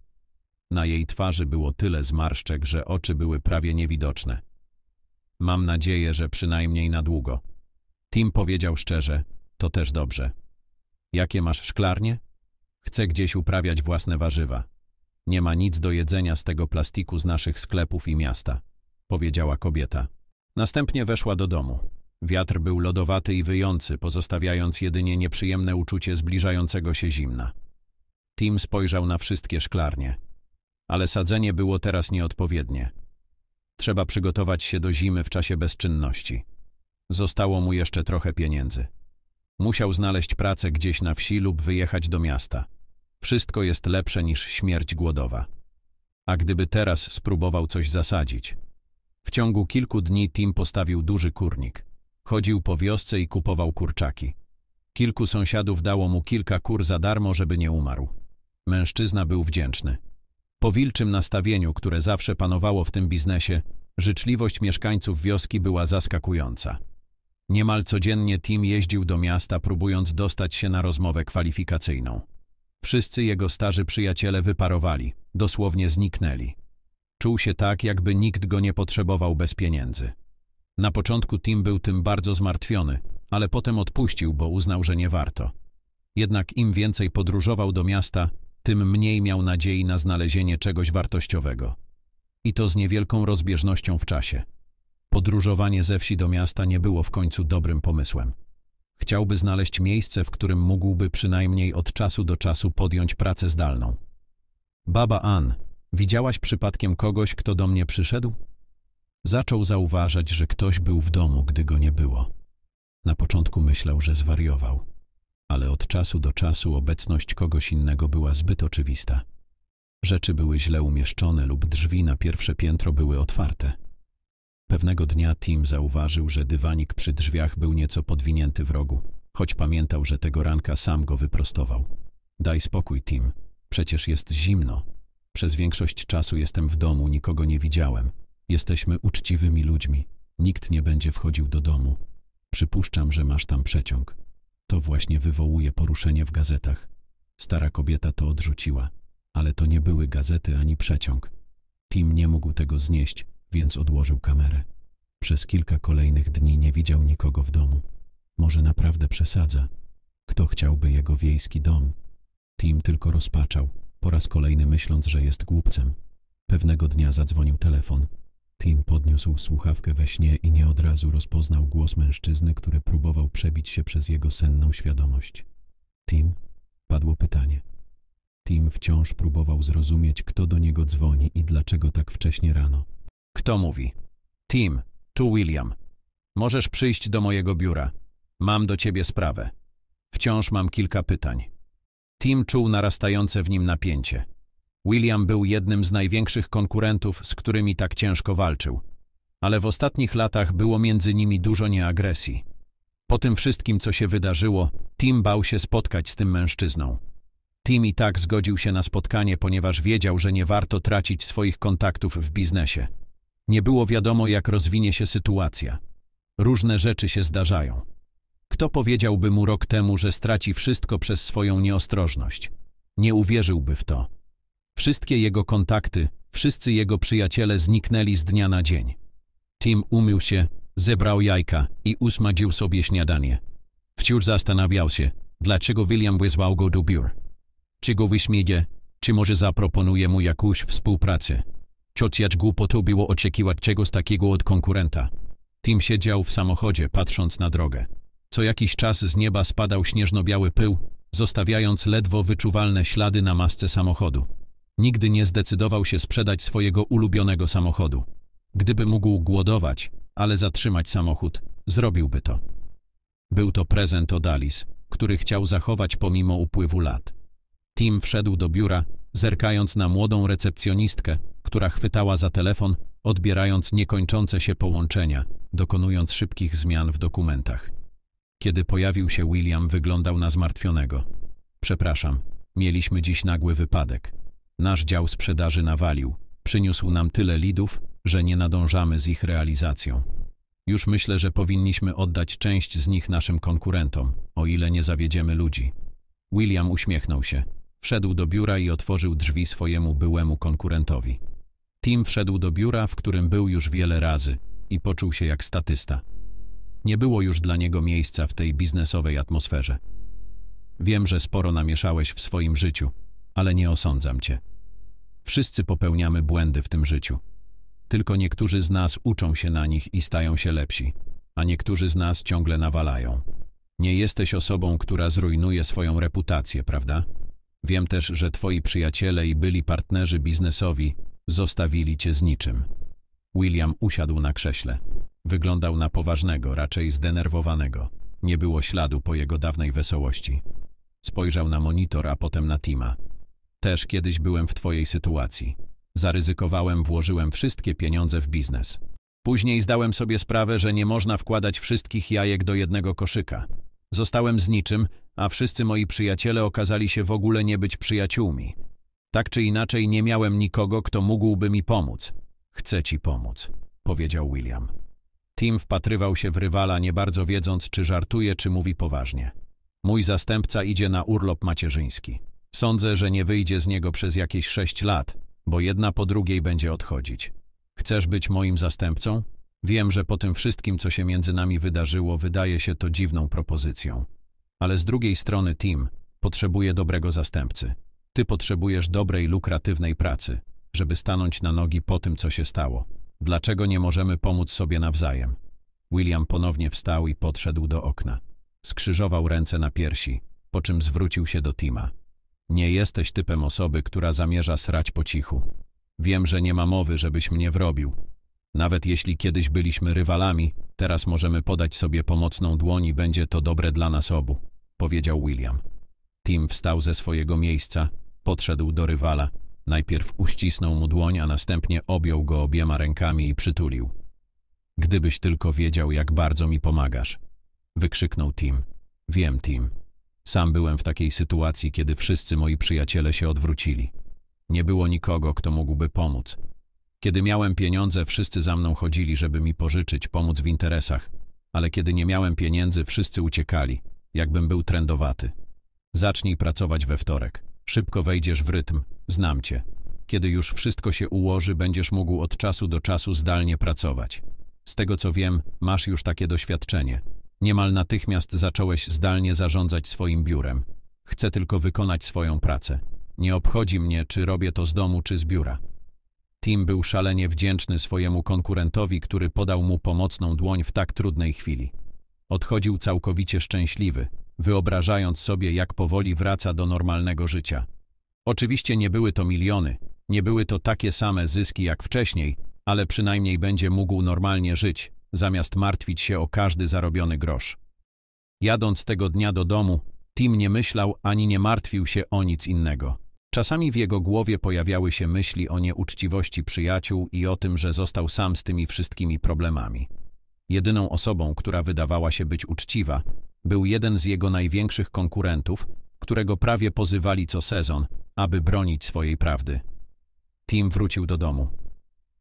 Na jej twarzy było tyle zmarszczek, że oczy były prawie niewidoczne. Mam nadzieję, że przynajmniej na długo. Tim powiedział szczerze, to też dobrze. Jakie masz szklarnie? Chcę gdzieś uprawiać własne warzywa. Nie ma nic do jedzenia z tego plastiku z naszych sklepów i miasta, powiedziała kobieta. Następnie weszła do domu. Wiatr był lodowaty i wyjący, pozostawiając jedynie nieprzyjemne uczucie zbliżającego się zimna. Tim spojrzał na wszystkie szklarnie. Ale sadzenie było teraz nieodpowiednie. Trzeba przygotować się do zimy w czasie bezczynności. Zostało mu jeszcze trochę pieniędzy. Musiał znaleźć pracę gdzieś na wsi lub wyjechać do miasta. Wszystko jest lepsze niż śmierć głodowa. A gdyby teraz spróbował coś zasadzić? W ciągu kilku dni Tim postawił duży kurnik. Chodził po wiosce i kupował kurczaki. Kilku sąsiadów dało mu kilka kur za darmo, żeby nie umarł. Mężczyzna był wdzięczny. Po wilczym nastawieniu, które zawsze panowało w tym biznesie, życzliwość mieszkańców wioski była zaskakująca. Niemal codziennie Tim jeździł do miasta, próbując dostać się na rozmowę kwalifikacyjną. Wszyscy jego starzy przyjaciele wyparowali, dosłownie zniknęli. Czuł się tak, jakby nikt go nie potrzebował bez pieniędzy. Na początku Tim był tym bardzo zmartwiony, ale potem odpuścił, bo uznał, że nie warto. Jednak im więcej podróżował do miasta, tym mniej miał nadziei na znalezienie czegoś wartościowego. I to z niewielką rozbieżnością w czasie. Podróżowanie ze wsi do miasta nie było w końcu dobrym pomysłem. Chciałby znaleźć miejsce, w którym mógłby przynajmniej od czasu do czasu podjąć pracę zdalną. Baba Ann, widziałaś przypadkiem kogoś, kto do mnie przyszedł? Zaczął zauważać, że ktoś był w domu, gdy go nie było. Na początku myślał, że zwariował, ale od czasu do czasu obecność kogoś innego była zbyt oczywista. Rzeczy były źle umieszczone lub drzwi na pierwsze piętro były otwarte. Pewnego dnia Tim zauważył, że dywanik przy drzwiach był nieco podwinięty w rogu, choć pamiętał, że tego ranka sam go wyprostował. Daj spokój, Tim. Przecież jest zimno. Przez większość czasu jestem w domu, nikogo nie widziałem. Jesteśmy uczciwymi ludźmi. Nikt nie będzie wchodził do domu. Przypuszczam, że masz tam przeciąg. To właśnie wywołuje poruszenie w gazetach. Stara kobieta to odrzuciła, ale to nie były gazety ani przeciąg. Tim nie mógł tego znieść, więc odłożył kamerę. Przez kilka kolejnych dni nie widział nikogo w domu. Może naprawdę przesadza. Kto chciałby jego wiejski dom? Tim tylko rozpaczał, po raz kolejny myśląc, że jest głupcem. Pewnego dnia zadzwonił telefon. Tim podniósł słuchawkę we śnie i nie od razu rozpoznał głos mężczyzny, który próbował przebić się przez jego senną świadomość. Tim? Padło pytanie. Tim wciąż próbował zrozumieć, kto do niego dzwoni i dlaczego tak wcześnie rano. Kto mówi? Tim, tu William. Możesz przyjść do mojego biura. Mam do ciebie sprawę. Wciąż mam kilka pytań. Tim czuł narastające w nim napięcie. William był jednym z największych konkurentów, z którymi tak ciężko walczył. Ale w ostatnich latach było między nimi dużo nieagresji. Po tym wszystkim, co się wydarzyło, Tim bał się spotkać z tym mężczyzną. Tim i tak zgodził się na spotkanie, ponieważ wiedział, że nie warto tracić swoich kontaktów w biznesie. Nie było wiadomo, jak rozwinie się sytuacja. Różne rzeczy się zdarzają. Kto powiedziałby mu rok temu, że straci wszystko przez swoją nieostrożność? Nie uwierzyłby w to. Wszystkie jego kontakty, wszyscy jego przyjaciele zniknęli z dnia na dzień. Tim umył się, zebrał jajka i usmadził sobie śniadanie. Wciąż zastanawiał się, dlaczego William wezwał go do biur. Czy go wyśmieje, czy może zaproponuje mu jakąś współpracę. Ciociacz głupotą było oczekiwać czegoś takiego od konkurenta. Tim siedział w samochodzie, patrząc na drogę. Co jakiś czas z nieba spadał śnieżno-biały pył, zostawiając ledwo wyczuwalne ślady na masce samochodu. Nigdy nie zdecydował się sprzedać swojego ulubionego samochodu. Gdyby mógł głodować, ale zatrzymać samochód, zrobiłby to. Był to prezent od Alice, który chciał zachować pomimo upływu lat. Tim wszedł do biura, zerkając na młodą recepcjonistkę, która chwytała za telefon, odbierając niekończące się połączenia, dokonując szybkich zmian w dokumentach. Kiedy pojawił się William, wyglądał na zmartwionego. Przepraszam, mieliśmy dziś nagły wypadek. Nasz dział sprzedaży nawalił. Przyniósł nam tyle lidów, że nie nadążamy z ich realizacją. Już myślę, że powinniśmy oddać część z nich naszym konkurentom, o ile nie zawiedziemy ludzi. William uśmiechnął się. Wszedł do biura i otworzył drzwi swojemu byłemu konkurentowi. Tim wszedł do biura, w którym był już wiele razy i poczuł się jak statysta. Nie było już dla niego miejsca w tej biznesowej atmosferze. Wiem, że sporo namieszałeś w swoim życiu, ale nie osądzam cię. Wszyscy popełniamy błędy w tym życiu. Tylko niektórzy z nas uczą się na nich i stają się lepsi, a niektórzy z nas ciągle nawalają. Nie jesteś osobą, która zrujnuje swoją reputację, prawda? Wiem też, że twoi przyjaciele i byli partnerzy biznesowi zostawili cię z niczym. William usiadł na krześle. Wyglądał na poważnego, raczej zdenerwowanego. Nie było śladu po jego dawnej wesołości. Spojrzał na monitor, a potem na Tima. Też kiedyś byłem w twojej sytuacji. Zaryzykowałem, włożyłem wszystkie pieniądze w biznes. Później zdałem sobie sprawę, że nie można wkładać wszystkich jajek do jednego koszyka. Zostałem z niczym, a wszyscy moi przyjaciele okazali się w ogóle nie być przyjaciółmi. Tak czy inaczej nie miałem nikogo, kto mógłby mi pomóc. Chcę ci pomóc, powiedział William. Tim wpatrywał się w rywala, nie bardzo wiedząc, czy żartuje, czy mówi poważnie. Mój zastępca idzie na urlop macierzyński. Sądzę, że nie wyjdzie z niego przez jakieś sześć lat, bo jedna po drugiej będzie odchodzić. Chcesz być moim zastępcą? Wiem, że po tym wszystkim, co się między nami wydarzyło, wydaje się to dziwną propozycją ale z drugiej strony team potrzebuje dobrego zastępcy. Ty potrzebujesz dobrej, lukratywnej pracy, żeby stanąć na nogi po tym, co się stało. Dlaczego nie możemy pomóc sobie nawzajem? William ponownie wstał i podszedł do okna. Skrzyżował ręce na piersi, po czym zwrócił się do Tima. Nie jesteś typem osoby, która zamierza srać po cichu. Wiem, że nie ma mowy, żebyś mnie wrobił. Nawet jeśli kiedyś byliśmy rywalami, teraz możemy podać sobie pomocną dłoń i będzie to dobre dla nas obu powiedział William. Tim wstał ze swojego miejsca, podszedł do rywala. Najpierw uścisnął mu dłoń, a następnie objął go obiema rękami i przytulił. Gdybyś tylko wiedział, jak bardzo mi pomagasz. Wykrzyknął Tim. Wiem, Tim. Sam byłem w takiej sytuacji, kiedy wszyscy moi przyjaciele się odwrócili. Nie było nikogo, kto mógłby pomóc. Kiedy miałem pieniądze, wszyscy za mną chodzili, żeby mi pożyczyć, pomóc w interesach. Ale kiedy nie miałem pieniędzy, wszyscy uciekali jakbym był trendowaty. Zacznij pracować we wtorek. Szybko wejdziesz w rytm, znam cię. Kiedy już wszystko się ułoży, będziesz mógł od czasu do czasu zdalnie pracować. Z tego co wiem, masz już takie doświadczenie. Niemal natychmiast zacząłeś zdalnie zarządzać swoim biurem. Chcę tylko wykonać swoją pracę. Nie obchodzi mnie, czy robię to z domu, czy z biura. Tim był szalenie wdzięczny swojemu konkurentowi, który podał mu pomocną dłoń w tak trudnej chwili. Odchodził całkowicie szczęśliwy, wyobrażając sobie, jak powoli wraca do normalnego życia. Oczywiście nie były to miliony, nie były to takie same zyski jak wcześniej, ale przynajmniej będzie mógł normalnie żyć, zamiast martwić się o każdy zarobiony grosz. Jadąc tego dnia do domu, Tim nie myślał ani nie martwił się o nic innego. Czasami w jego głowie pojawiały się myśli o nieuczciwości przyjaciół i o tym, że został sam z tymi wszystkimi problemami. Jedyną osobą, która wydawała się być uczciwa, był jeden z jego największych konkurentów, którego prawie pozywali co sezon, aby bronić swojej prawdy. Tim wrócił do domu.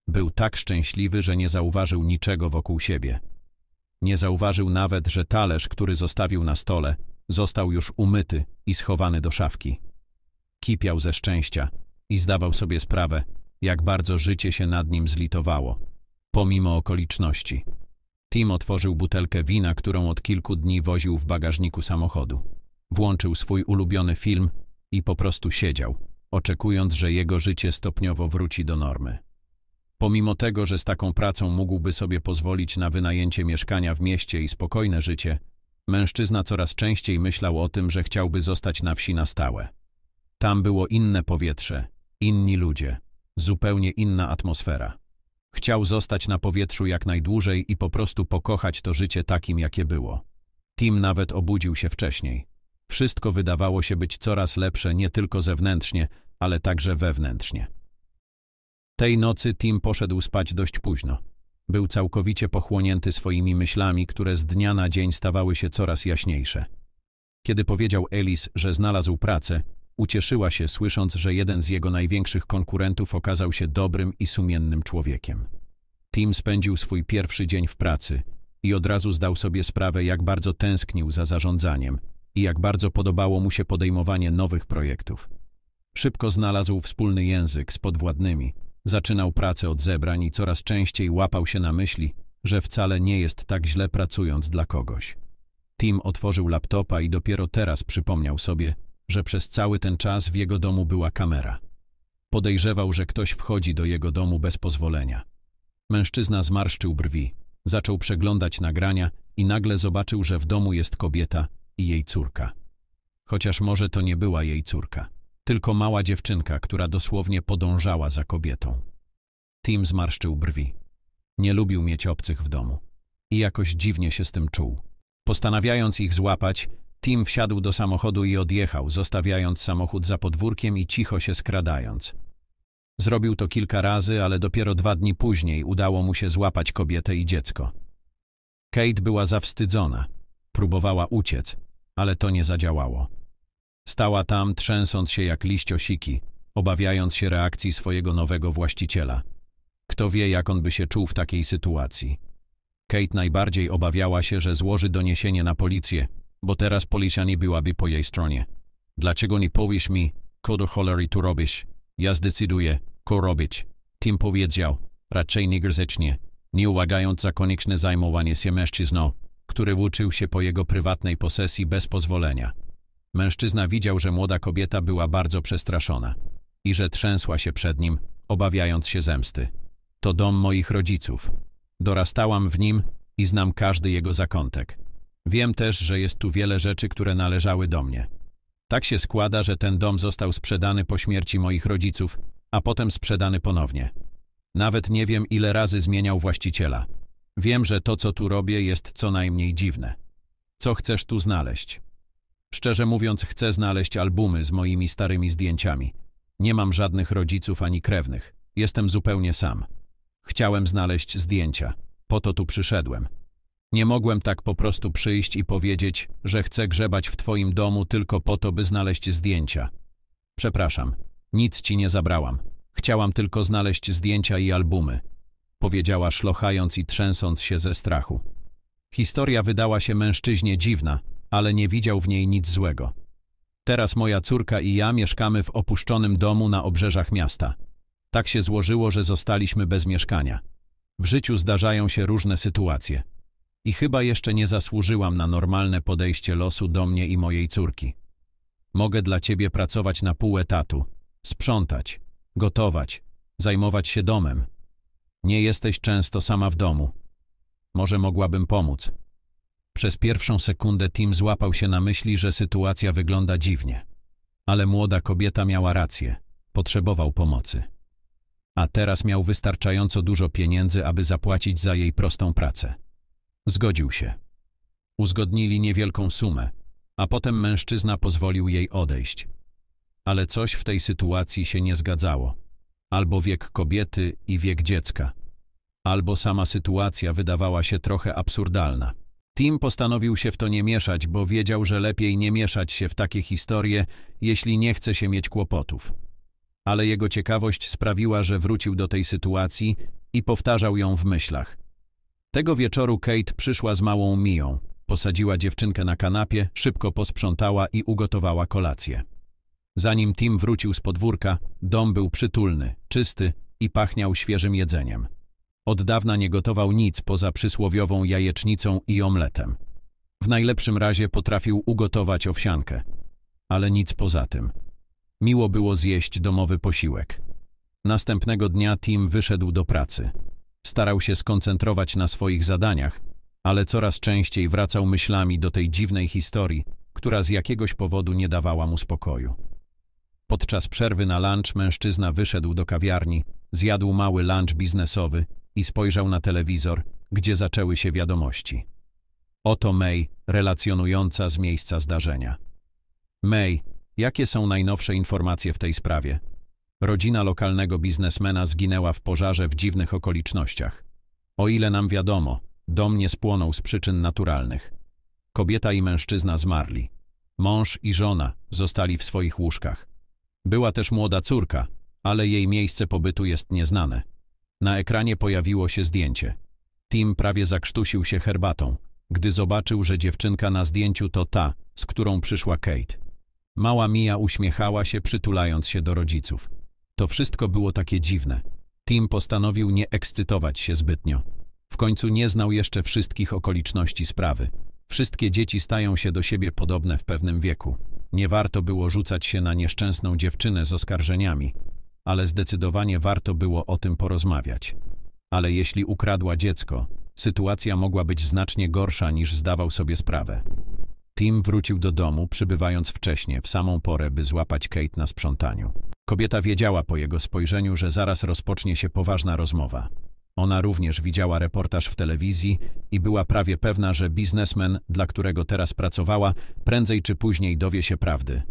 Był tak szczęśliwy, że nie zauważył niczego wokół siebie. Nie zauważył nawet, że talerz, który zostawił na stole, został już umyty i schowany do szafki. Kipiał ze szczęścia i zdawał sobie sprawę, jak bardzo życie się nad nim zlitowało, pomimo okoliczności. Tim otworzył butelkę wina, którą od kilku dni woził w bagażniku samochodu. Włączył swój ulubiony film i po prostu siedział, oczekując, że jego życie stopniowo wróci do normy. Pomimo tego, że z taką pracą mógłby sobie pozwolić na wynajęcie mieszkania w mieście i spokojne życie, mężczyzna coraz częściej myślał o tym, że chciałby zostać na wsi na stałe. Tam było inne powietrze, inni ludzie, zupełnie inna atmosfera. Chciał zostać na powietrzu jak najdłużej i po prostu pokochać to życie takim, jakie było. Tim nawet obudził się wcześniej. Wszystko wydawało się być coraz lepsze nie tylko zewnętrznie, ale także wewnętrznie. Tej nocy Tim poszedł spać dość późno. Był całkowicie pochłonięty swoimi myślami, które z dnia na dzień stawały się coraz jaśniejsze. Kiedy powiedział Elis, że znalazł pracę, Ucieszyła się, słysząc, że jeden z jego największych konkurentów okazał się dobrym i sumiennym człowiekiem. Tim spędził swój pierwszy dzień w pracy i od razu zdał sobie sprawę, jak bardzo tęsknił za zarządzaniem i jak bardzo podobało mu się podejmowanie nowych projektów. Szybko znalazł wspólny język z podwładnymi, zaczynał pracę od zebrań i coraz częściej łapał się na myśli, że wcale nie jest tak źle pracując dla kogoś. Tim otworzył laptopa i dopiero teraz przypomniał sobie, że przez cały ten czas w jego domu była kamera. Podejrzewał, że ktoś wchodzi do jego domu bez pozwolenia. Mężczyzna zmarszczył brwi, zaczął przeglądać nagrania i nagle zobaczył, że w domu jest kobieta i jej córka. Chociaż może to nie była jej córka, tylko mała dziewczynka, która dosłownie podążała za kobietą. Tim zmarszczył brwi. Nie lubił mieć obcych w domu i jakoś dziwnie się z tym czuł. Postanawiając ich złapać, Tim wsiadł do samochodu i odjechał, zostawiając samochód za podwórkiem i cicho się skradając. Zrobił to kilka razy, ale dopiero dwa dni później udało mu się złapać kobietę i dziecko. Kate była zawstydzona. Próbowała uciec, ale to nie zadziałało. Stała tam, trzęsąc się jak liściosiki, obawiając się reakcji swojego nowego właściciela. Kto wie, jak on by się czuł w takiej sytuacji. Kate najbardziej obawiała się, że złoży doniesienie na policję – bo teraz policja nie byłaby po jej stronie. Dlaczego nie powiesz mi, co do cholery tu robisz? Ja zdecyduję, co robić. Tim powiedział, raczej niegrzecznie, nie ułagając za konieczne zajmowanie się mężczyzną, który włóczył się po jego prywatnej posesji bez pozwolenia. Mężczyzna widział, że młoda kobieta była bardzo przestraszona i że trzęsła się przed nim, obawiając się zemsty. To dom moich rodziców. Dorastałam w nim i znam każdy jego zakątek. Wiem też, że jest tu wiele rzeczy, które należały do mnie. Tak się składa, że ten dom został sprzedany po śmierci moich rodziców, a potem sprzedany ponownie. Nawet nie wiem, ile razy zmieniał właściciela. Wiem, że to, co tu robię, jest co najmniej dziwne. Co chcesz tu znaleźć? Szczerze mówiąc, chcę znaleźć albumy z moimi starymi zdjęciami. Nie mam żadnych rodziców ani krewnych. Jestem zupełnie sam. Chciałem znaleźć zdjęcia. Po to tu przyszedłem. Nie mogłem tak po prostu przyjść i powiedzieć, że chcę grzebać w twoim domu tylko po to, by znaleźć zdjęcia. Przepraszam, nic ci nie zabrałam. Chciałam tylko znaleźć zdjęcia i albumy, powiedziała szlochając i trzęsąc się ze strachu. Historia wydała się mężczyźnie dziwna, ale nie widział w niej nic złego. Teraz moja córka i ja mieszkamy w opuszczonym domu na obrzeżach miasta. Tak się złożyło, że zostaliśmy bez mieszkania. W życiu zdarzają się różne sytuacje i chyba jeszcze nie zasłużyłam na normalne podejście losu do mnie i mojej córki. Mogę dla ciebie pracować na pół etatu, sprzątać, gotować, zajmować się domem. Nie jesteś często sama w domu. Może mogłabym pomóc. Przez pierwszą sekundę Tim złapał się na myśli, że sytuacja wygląda dziwnie. Ale młoda kobieta miała rację. Potrzebował pomocy. A teraz miał wystarczająco dużo pieniędzy, aby zapłacić za jej prostą pracę. Zgodził się. Uzgodnili niewielką sumę, a potem mężczyzna pozwolił jej odejść. Ale coś w tej sytuacji się nie zgadzało. Albo wiek kobiety i wiek dziecka. Albo sama sytuacja wydawała się trochę absurdalna. Tim postanowił się w to nie mieszać, bo wiedział, że lepiej nie mieszać się w takie historie, jeśli nie chce się mieć kłopotów. Ale jego ciekawość sprawiła, że wrócił do tej sytuacji i powtarzał ją w myślach. Tego wieczoru Kate przyszła z małą Miją. Posadziła dziewczynkę na kanapie, szybko posprzątała i ugotowała kolację. Zanim Tim wrócił z podwórka, dom był przytulny, czysty i pachniał świeżym jedzeniem. Od dawna nie gotował nic poza przysłowiową jajecznicą i omletem. W najlepszym razie potrafił ugotować owsiankę, ale nic poza tym. Miło było zjeść domowy posiłek. Następnego dnia Tim wyszedł do pracy. Starał się skoncentrować na swoich zadaniach, ale coraz częściej wracał myślami do tej dziwnej historii, która z jakiegoś powodu nie dawała mu spokoju. Podczas przerwy na lunch mężczyzna wyszedł do kawiarni, zjadł mały lunch biznesowy i spojrzał na telewizor, gdzie zaczęły się wiadomości. Oto May, relacjonująca z miejsca zdarzenia. May, jakie są najnowsze informacje w tej sprawie? Rodzina lokalnego biznesmena zginęła w pożarze w dziwnych okolicznościach. O ile nam wiadomo, dom nie spłonął z przyczyn naturalnych. Kobieta i mężczyzna zmarli. Mąż i żona zostali w swoich łóżkach. Była też młoda córka, ale jej miejsce pobytu jest nieznane. Na ekranie pojawiło się zdjęcie. Tim prawie zakrztusił się herbatą, gdy zobaczył, że dziewczynka na zdjęciu to ta, z którą przyszła Kate. Mała Mia uśmiechała się, przytulając się do rodziców. To wszystko było takie dziwne. Tim postanowił nie ekscytować się zbytnio. W końcu nie znał jeszcze wszystkich okoliczności sprawy. Wszystkie dzieci stają się do siebie podobne w pewnym wieku. Nie warto było rzucać się na nieszczęsną dziewczynę z oskarżeniami, ale zdecydowanie warto było o tym porozmawiać. Ale jeśli ukradła dziecko, sytuacja mogła być znacznie gorsza niż zdawał sobie sprawę. Tim wrócił do domu, przybywając wcześnie, w samą porę, by złapać Kate na sprzątaniu. Kobieta wiedziała po jego spojrzeniu, że zaraz rozpocznie się poważna rozmowa. Ona również widziała reportaż w telewizji i była prawie pewna, że biznesmen, dla którego teraz pracowała, prędzej czy później dowie się prawdy.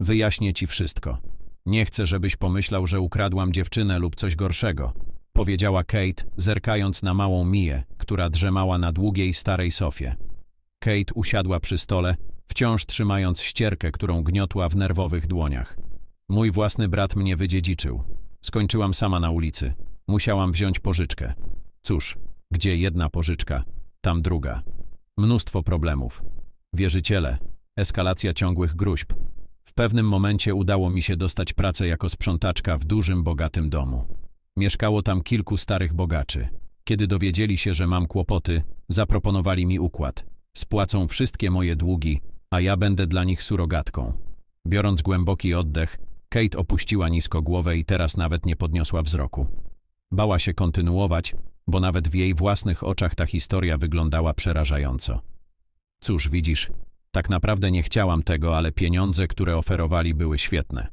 Wyjaśnię ci wszystko. Nie chcę, żebyś pomyślał, że ukradłam dziewczynę lub coś gorszego, powiedziała Kate, zerkając na małą Miję, która drzemała na długiej starej sofie. Kate usiadła przy stole, wciąż trzymając ścierkę, którą gniotła w nerwowych dłoniach. Mój własny brat mnie wydziedziczył. Skończyłam sama na ulicy. Musiałam wziąć pożyczkę. Cóż, gdzie jedna pożyczka, tam druga. Mnóstwo problemów. Wierzyciele, eskalacja ciągłych gruźb. W pewnym momencie udało mi się dostać pracę jako sprzątaczka w dużym, bogatym domu. Mieszkało tam kilku starych bogaczy. Kiedy dowiedzieli się, że mam kłopoty, zaproponowali mi układ. Spłacą wszystkie moje długi, a ja będę dla nich surogatką. Biorąc głęboki oddech, Kate opuściła nisko głowę i teraz nawet nie podniosła wzroku. Bała się kontynuować, bo nawet w jej własnych oczach ta historia wyglądała przerażająco. Cóż, widzisz, tak naprawdę nie chciałam tego, ale pieniądze, które oferowali, były świetne.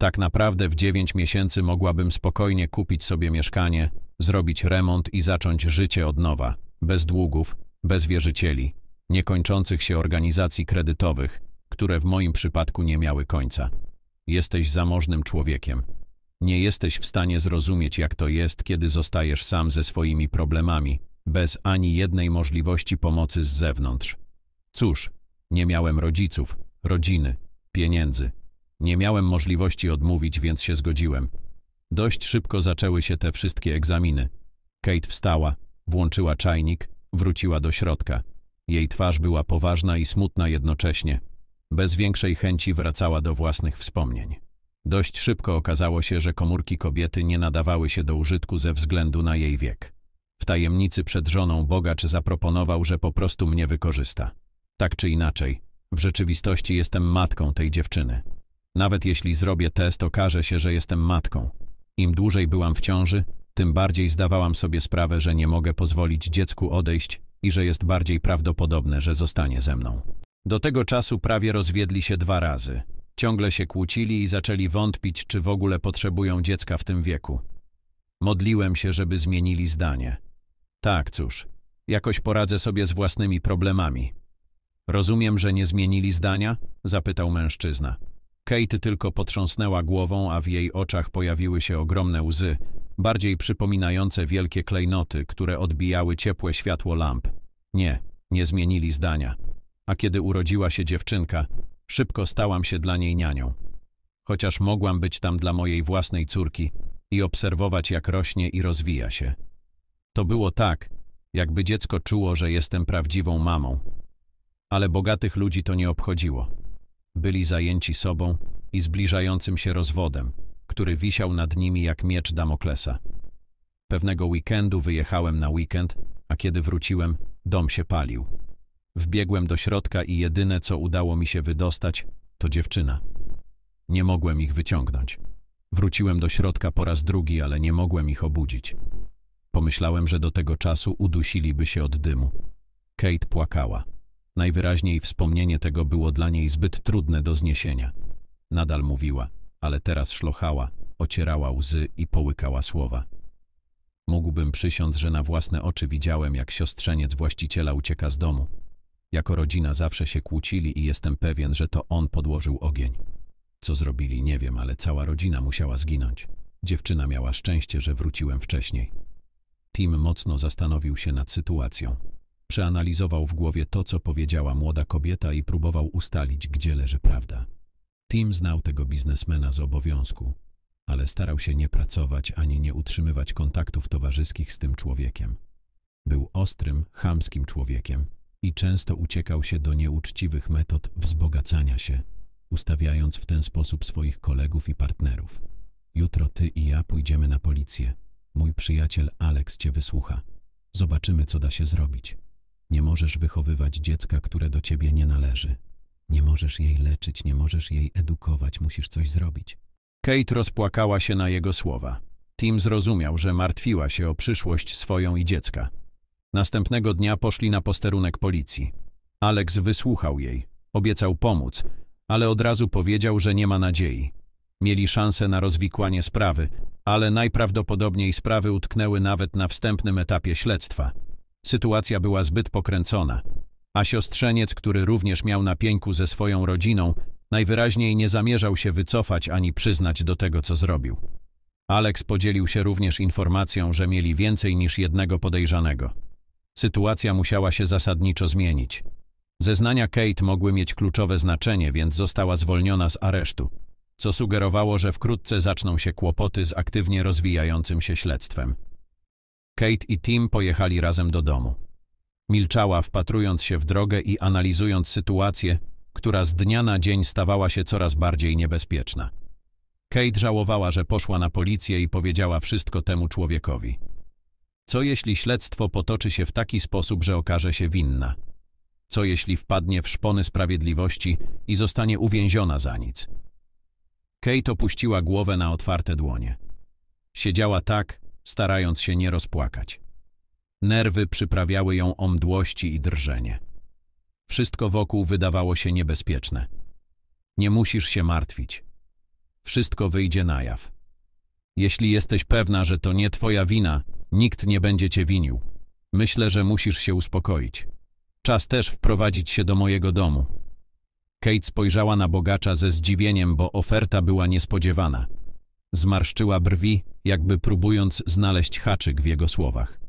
Tak naprawdę w dziewięć miesięcy mogłabym spokojnie kupić sobie mieszkanie, zrobić remont i zacząć życie od nowa, bez długów, bez wierzycieli, niekończących się organizacji kredytowych, które w moim przypadku nie miały końca. Jesteś zamożnym człowiekiem. Nie jesteś w stanie zrozumieć, jak to jest, kiedy zostajesz sam ze swoimi problemami, bez ani jednej możliwości pomocy z zewnątrz. Cóż, nie miałem rodziców, rodziny, pieniędzy. Nie miałem możliwości odmówić, więc się zgodziłem. Dość szybko zaczęły się te wszystkie egzaminy. Kate wstała, włączyła czajnik, wróciła do środka. Jej twarz była poważna i smutna jednocześnie. Bez większej chęci wracała do własnych wspomnień. Dość szybko okazało się, że komórki kobiety nie nadawały się do użytku ze względu na jej wiek. W tajemnicy przed żoną bogacz zaproponował, że po prostu mnie wykorzysta. Tak czy inaczej, w rzeczywistości jestem matką tej dziewczyny. Nawet jeśli zrobię test, okaże się, że jestem matką. Im dłużej byłam w ciąży, tym bardziej zdawałam sobie sprawę, że nie mogę pozwolić dziecku odejść i że jest bardziej prawdopodobne, że zostanie ze mną. Do tego czasu prawie rozwiedli się dwa razy. Ciągle się kłócili i zaczęli wątpić, czy w ogóle potrzebują dziecka w tym wieku. Modliłem się, żeby zmienili zdanie. Tak, cóż, jakoś poradzę sobie z własnymi problemami. Rozumiem, że nie zmienili zdania? zapytał mężczyzna. Kate tylko potrząsnęła głową, a w jej oczach pojawiły się ogromne łzy, bardziej przypominające wielkie klejnoty, które odbijały ciepłe światło lamp. Nie, nie zmienili zdania. A kiedy urodziła się dziewczynka, szybko stałam się dla niej nianią. Chociaż mogłam być tam dla mojej własnej córki i obserwować, jak rośnie i rozwija się. To było tak, jakby dziecko czuło, że jestem prawdziwą mamą. Ale bogatych ludzi to nie obchodziło. Byli zajęci sobą i zbliżającym się rozwodem który wisiał nad nimi jak miecz Damoklesa. Pewnego weekendu wyjechałem na weekend, a kiedy wróciłem, dom się palił. Wbiegłem do środka i jedyne, co udało mi się wydostać, to dziewczyna. Nie mogłem ich wyciągnąć. Wróciłem do środka po raz drugi, ale nie mogłem ich obudzić. Pomyślałem, że do tego czasu udusiliby się od dymu. Kate płakała. Najwyraźniej wspomnienie tego było dla niej zbyt trudne do zniesienia. Nadal mówiła – ale teraz szlochała, ocierała łzy i połykała słowa. Mógłbym przysiąc, że na własne oczy widziałem, jak siostrzeniec właściciela ucieka z domu. Jako rodzina zawsze się kłócili i jestem pewien, że to on podłożył ogień. Co zrobili, nie wiem, ale cała rodzina musiała zginąć. Dziewczyna miała szczęście, że wróciłem wcześniej. Tim mocno zastanowił się nad sytuacją. Przeanalizował w głowie to, co powiedziała młoda kobieta i próbował ustalić, gdzie leży prawda. Tim znał tego biznesmena z obowiązku, ale starał się nie pracować ani nie utrzymywać kontaktów towarzyskich z tym człowiekiem. Był ostrym, chamskim człowiekiem i często uciekał się do nieuczciwych metod wzbogacania się, ustawiając w ten sposób swoich kolegów i partnerów. Jutro ty i ja pójdziemy na policję. Mój przyjaciel Alex cię wysłucha. Zobaczymy, co da się zrobić. Nie możesz wychowywać dziecka, które do ciebie nie należy. Nie możesz jej leczyć, nie możesz jej edukować, musisz coś zrobić. Kate rozpłakała się na jego słowa. Tim zrozumiał, że martwiła się o przyszłość swoją i dziecka. Następnego dnia poszli na posterunek policji. Alex wysłuchał jej, obiecał pomóc, ale od razu powiedział, że nie ma nadziei. Mieli szansę na rozwikłanie sprawy, ale najprawdopodobniej sprawy utknęły nawet na wstępnym etapie śledztwa. Sytuacja była zbyt pokręcona a siostrzeniec, który również miał na pięku ze swoją rodziną, najwyraźniej nie zamierzał się wycofać ani przyznać do tego, co zrobił. Alex podzielił się również informacją, że mieli więcej niż jednego podejrzanego. Sytuacja musiała się zasadniczo zmienić. Zeznania Kate mogły mieć kluczowe znaczenie, więc została zwolniona z aresztu, co sugerowało, że wkrótce zaczną się kłopoty z aktywnie rozwijającym się śledztwem. Kate i Tim pojechali razem do domu. Milczała, wpatrując się w drogę i analizując sytuację, która z dnia na dzień stawała się coraz bardziej niebezpieczna. Kate żałowała, że poszła na policję i powiedziała wszystko temu człowiekowi. Co jeśli śledztwo potoczy się w taki sposób, że okaże się winna? Co jeśli wpadnie w szpony sprawiedliwości i zostanie uwięziona za nic? Kate opuściła głowę na otwarte dłonie. Siedziała tak, starając się nie rozpłakać. Nerwy przyprawiały ją o mdłości i drżenie. Wszystko wokół wydawało się niebezpieczne. Nie musisz się martwić. Wszystko wyjdzie na jaw. Jeśli jesteś pewna, że to nie twoja wina, nikt nie będzie cię winił. Myślę, że musisz się uspokoić. Czas też wprowadzić się do mojego domu. Kate spojrzała na bogacza ze zdziwieniem, bo oferta była niespodziewana. Zmarszczyła brwi, jakby próbując znaleźć haczyk w jego słowach.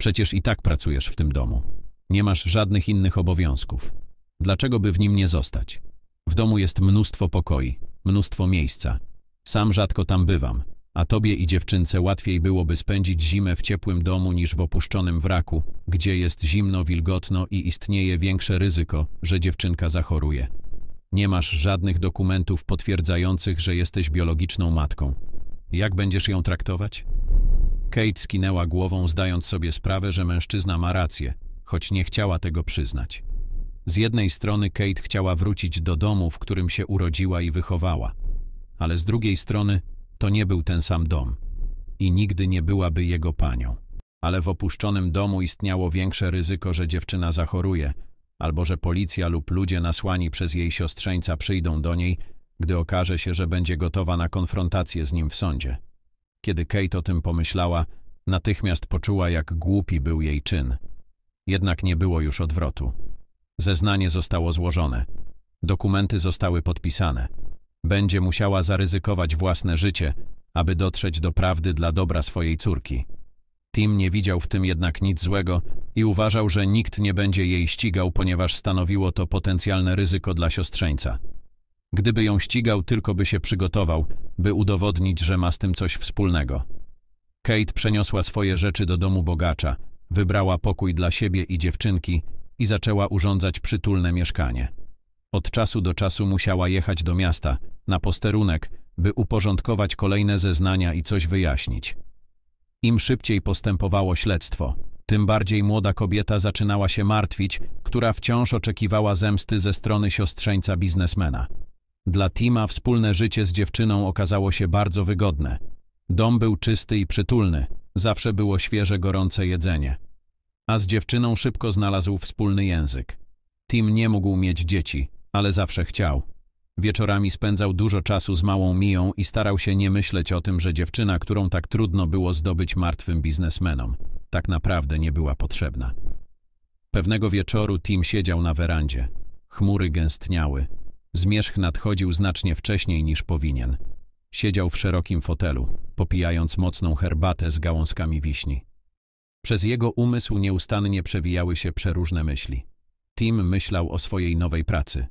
Przecież i tak pracujesz w tym domu. Nie masz żadnych innych obowiązków. Dlaczego by w nim nie zostać? W domu jest mnóstwo pokoi, mnóstwo miejsca. Sam rzadko tam bywam, a tobie i dziewczynce łatwiej byłoby spędzić zimę w ciepłym domu niż w opuszczonym wraku, gdzie jest zimno, wilgotno i istnieje większe ryzyko, że dziewczynka zachoruje. Nie masz żadnych dokumentów potwierdzających, że jesteś biologiczną matką. Jak będziesz ją traktować? Kate skinęła głową, zdając sobie sprawę, że mężczyzna ma rację, choć nie chciała tego przyznać. Z jednej strony Kate chciała wrócić do domu, w którym się urodziła i wychowała, ale z drugiej strony to nie był ten sam dom i nigdy nie byłaby jego panią. Ale w opuszczonym domu istniało większe ryzyko, że dziewczyna zachoruje, albo że policja lub ludzie nasłani przez jej siostrzeńca przyjdą do niej, gdy okaże się, że będzie gotowa na konfrontację z nim w sądzie. Kiedy Kate o tym pomyślała, natychmiast poczuła, jak głupi był jej czyn. Jednak nie było już odwrotu. Zeznanie zostało złożone. Dokumenty zostały podpisane. Będzie musiała zaryzykować własne życie, aby dotrzeć do prawdy dla dobra swojej córki. Tim nie widział w tym jednak nic złego i uważał, że nikt nie będzie jej ścigał, ponieważ stanowiło to potencjalne ryzyko dla siostrzeńca. Gdyby ją ścigał, tylko by się przygotował, by udowodnić, że ma z tym coś wspólnego. Kate przeniosła swoje rzeczy do domu bogacza, wybrała pokój dla siebie i dziewczynki i zaczęła urządzać przytulne mieszkanie. Od czasu do czasu musiała jechać do miasta, na posterunek, by uporządkować kolejne zeznania i coś wyjaśnić. Im szybciej postępowało śledztwo, tym bardziej młoda kobieta zaczynała się martwić, która wciąż oczekiwała zemsty ze strony siostrzeńca biznesmena. Dla Tima wspólne życie z dziewczyną okazało się bardzo wygodne. Dom był czysty i przytulny, zawsze było świeże, gorące jedzenie. A z dziewczyną szybko znalazł wspólny język. Tim nie mógł mieć dzieci, ale zawsze chciał. Wieczorami spędzał dużo czasu z małą Miją i starał się nie myśleć o tym, że dziewczyna, którą tak trudno było zdobyć martwym biznesmenom, tak naprawdę nie była potrzebna. Pewnego wieczoru Tim siedział na werandzie. Chmury gęstniały, Zmierzch nadchodził znacznie wcześniej niż powinien. Siedział w szerokim fotelu, popijając mocną herbatę z gałązkami wiśni. Przez jego umysł nieustannie przewijały się przeróżne myśli. Tim myślał o swojej nowej pracy,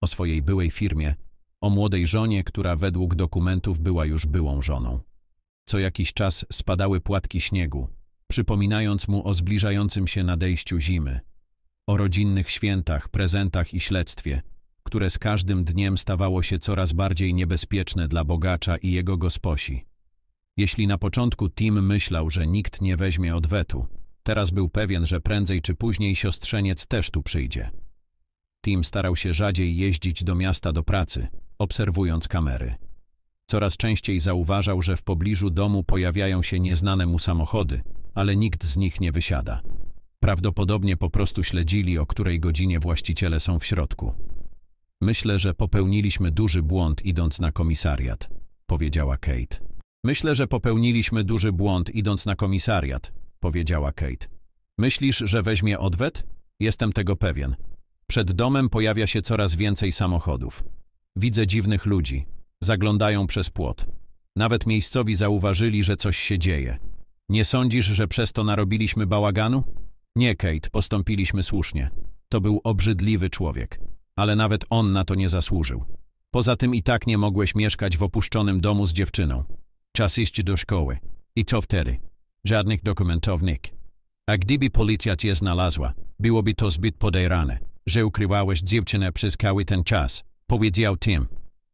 o swojej byłej firmie, o młodej żonie, która według dokumentów była już byłą żoną. Co jakiś czas spadały płatki śniegu, przypominając mu o zbliżającym się nadejściu zimy, o rodzinnych świętach, prezentach i śledztwie – które z każdym dniem stawało się coraz bardziej niebezpieczne dla bogacza i jego gosposi. Jeśli na początku Tim myślał, że nikt nie weźmie odwetu, teraz był pewien, że prędzej czy później siostrzeniec też tu przyjdzie. Tim starał się rzadziej jeździć do miasta do pracy, obserwując kamery. Coraz częściej zauważał, że w pobliżu domu pojawiają się nieznane mu samochody, ale nikt z nich nie wysiada. Prawdopodobnie po prostu śledzili, o której godzinie właściciele są w środku. Myślę, że popełniliśmy duży błąd idąc na komisariat, powiedziała Kate. Myślę, że popełniliśmy duży błąd idąc na komisariat, powiedziała Kate. Myślisz, że weźmie odwet? Jestem tego pewien. Przed domem pojawia się coraz więcej samochodów. Widzę dziwnych ludzi. Zaglądają przez płot. Nawet miejscowi zauważyli, że coś się dzieje. Nie sądzisz, że przez to narobiliśmy bałaganu? Nie, Kate, postąpiliśmy słusznie. To był obrzydliwy człowiek ale nawet on na to nie zasłużył. Poza tym i tak nie mogłeś mieszkać w opuszczonym domu z dziewczyną. Czas iść do szkoły. I co wtedy? Żadnych dokumentownik. A gdyby policja cię znalazła, byłoby to zbyt podejrane, że ukrywałeś dziewczynę przez cały ten czas. Powiedział Tim.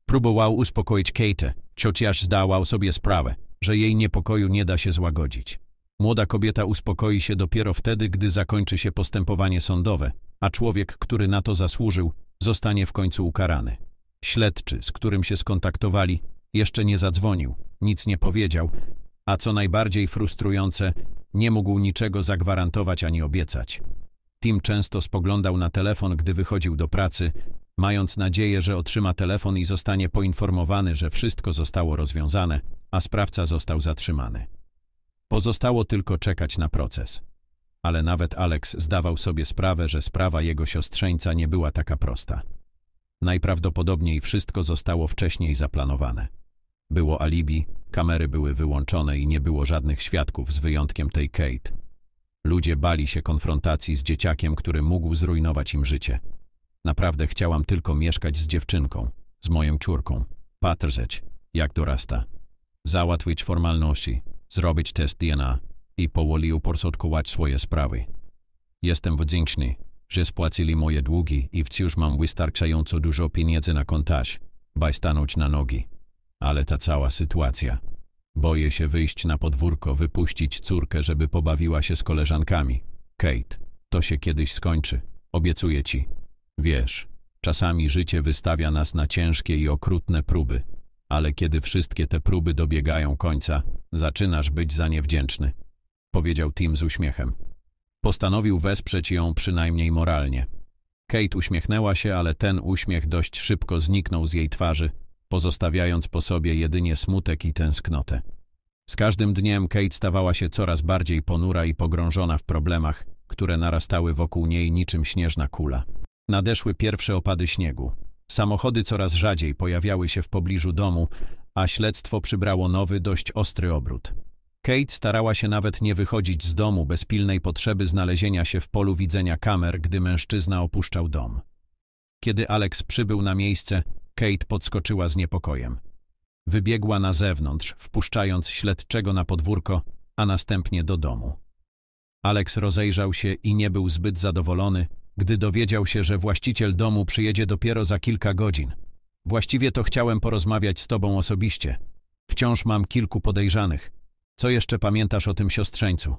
Próbował uspokoić Kate, chociaż zdawał sobie sprawę, że jej niepokoju nie da się złagodzić. Młoda kobieta uspokoi się dopiero wtedy, gdy zakończy się postępowanie sądowe, a człowiek, który na to zasłużył, zostanie w końcu ukarany. Śledczy, z którym się skontaktowali, jeszcze nie zadzwonił, nic nie powiedział, a co najbardziej frustrujące, nie mógł niczego zagwarantować ani obiecać. Tim często spoglądał na telefon, gdy wychodził do pracy, mając nadzieję, że otrzyma telefon i zostanie poinformowany, że wszystko zostało rozwiązane, a sprawca został zatrzymany. Pozostało tylko czekać na proces ale nawet Alex zdawał sobie sprawę, że sprawa jego siostrzeńca nie była taka prosta. Najprawdopodobniej wszystko zostało wcześniej zaplanowane. Było alibi, kamery były wyłączone i nie było żadnych świadków z wyjątkiem tej Kate. Ludzie bali się konfrontacji z dzieciakiem, który mógł zrujnować im życie. Naprawdę chciałam tylko mieszkać z dziewczynką, z moją córką, patrzeć, jak dorasta. Załatwić formalności, zrobić test DNA, i powolił uporządkować swoje sprawy. Jestem wdzięczny, że spłacili moje długi i wciąż mam wystarczająco dużo pieniędzy na kontaż, by stanąć na nogi. Ale ta cała sytuacja. Boję się wyjść na podwórko, wypuścić córkę, żeby pobawiła się z koleżankami. Kate, to się kiedyś skończy. Obiecuję ci. Wiesz, czasami życie wystawia nas na ciężkie i okrutne próby, ale kiedy wszystkie te próby dobiegają końca, zaczynasz być za niewdzięczny powiedział Tim z uśmiechem. Postanowił wesprzeć ją przynajmniej moralnie. Kate uśmiechnęła się, ale ten uśmiech dość szybko zniknął z jej twarzy, pozostawiając po sobie jedynie smutek i tęsknotę. Z każdym dniem Kate stawała się coraz bardziej ponura i pogrążona w problemach, które narastały wokół niej niczym śnieżna kula. Nadeszły pierwsze opady śniegu. Samochody coraz rzadziej pojawiały się w pobliżu domu, a śledztwo przybrało nowy, dość ostry obrót. Kate starała się nawet nie wychodzić z domu bez pilnej potrzeby znalezienia się w polu widzenia kamer, gdy mężczyzna opuszczał dom. Kiedy Alex przybył na miejsce, Kate podskoczyła z niepokojem. Wybiegła na zewnątrz, wpuszczając śledczego na podwórko, a następnie do domu. Alex rozejrzał się i nie był zbyt zadowolony, gdy dowiedział się, że właściciel domu przyjedzie dopiero za kilka godzin. Właściwie to chciałem porozmawiać z tobą osobiście. Wciąż mam kilku podejrzanych – co jeszcze pamiętasz o tym siostrzeńcu?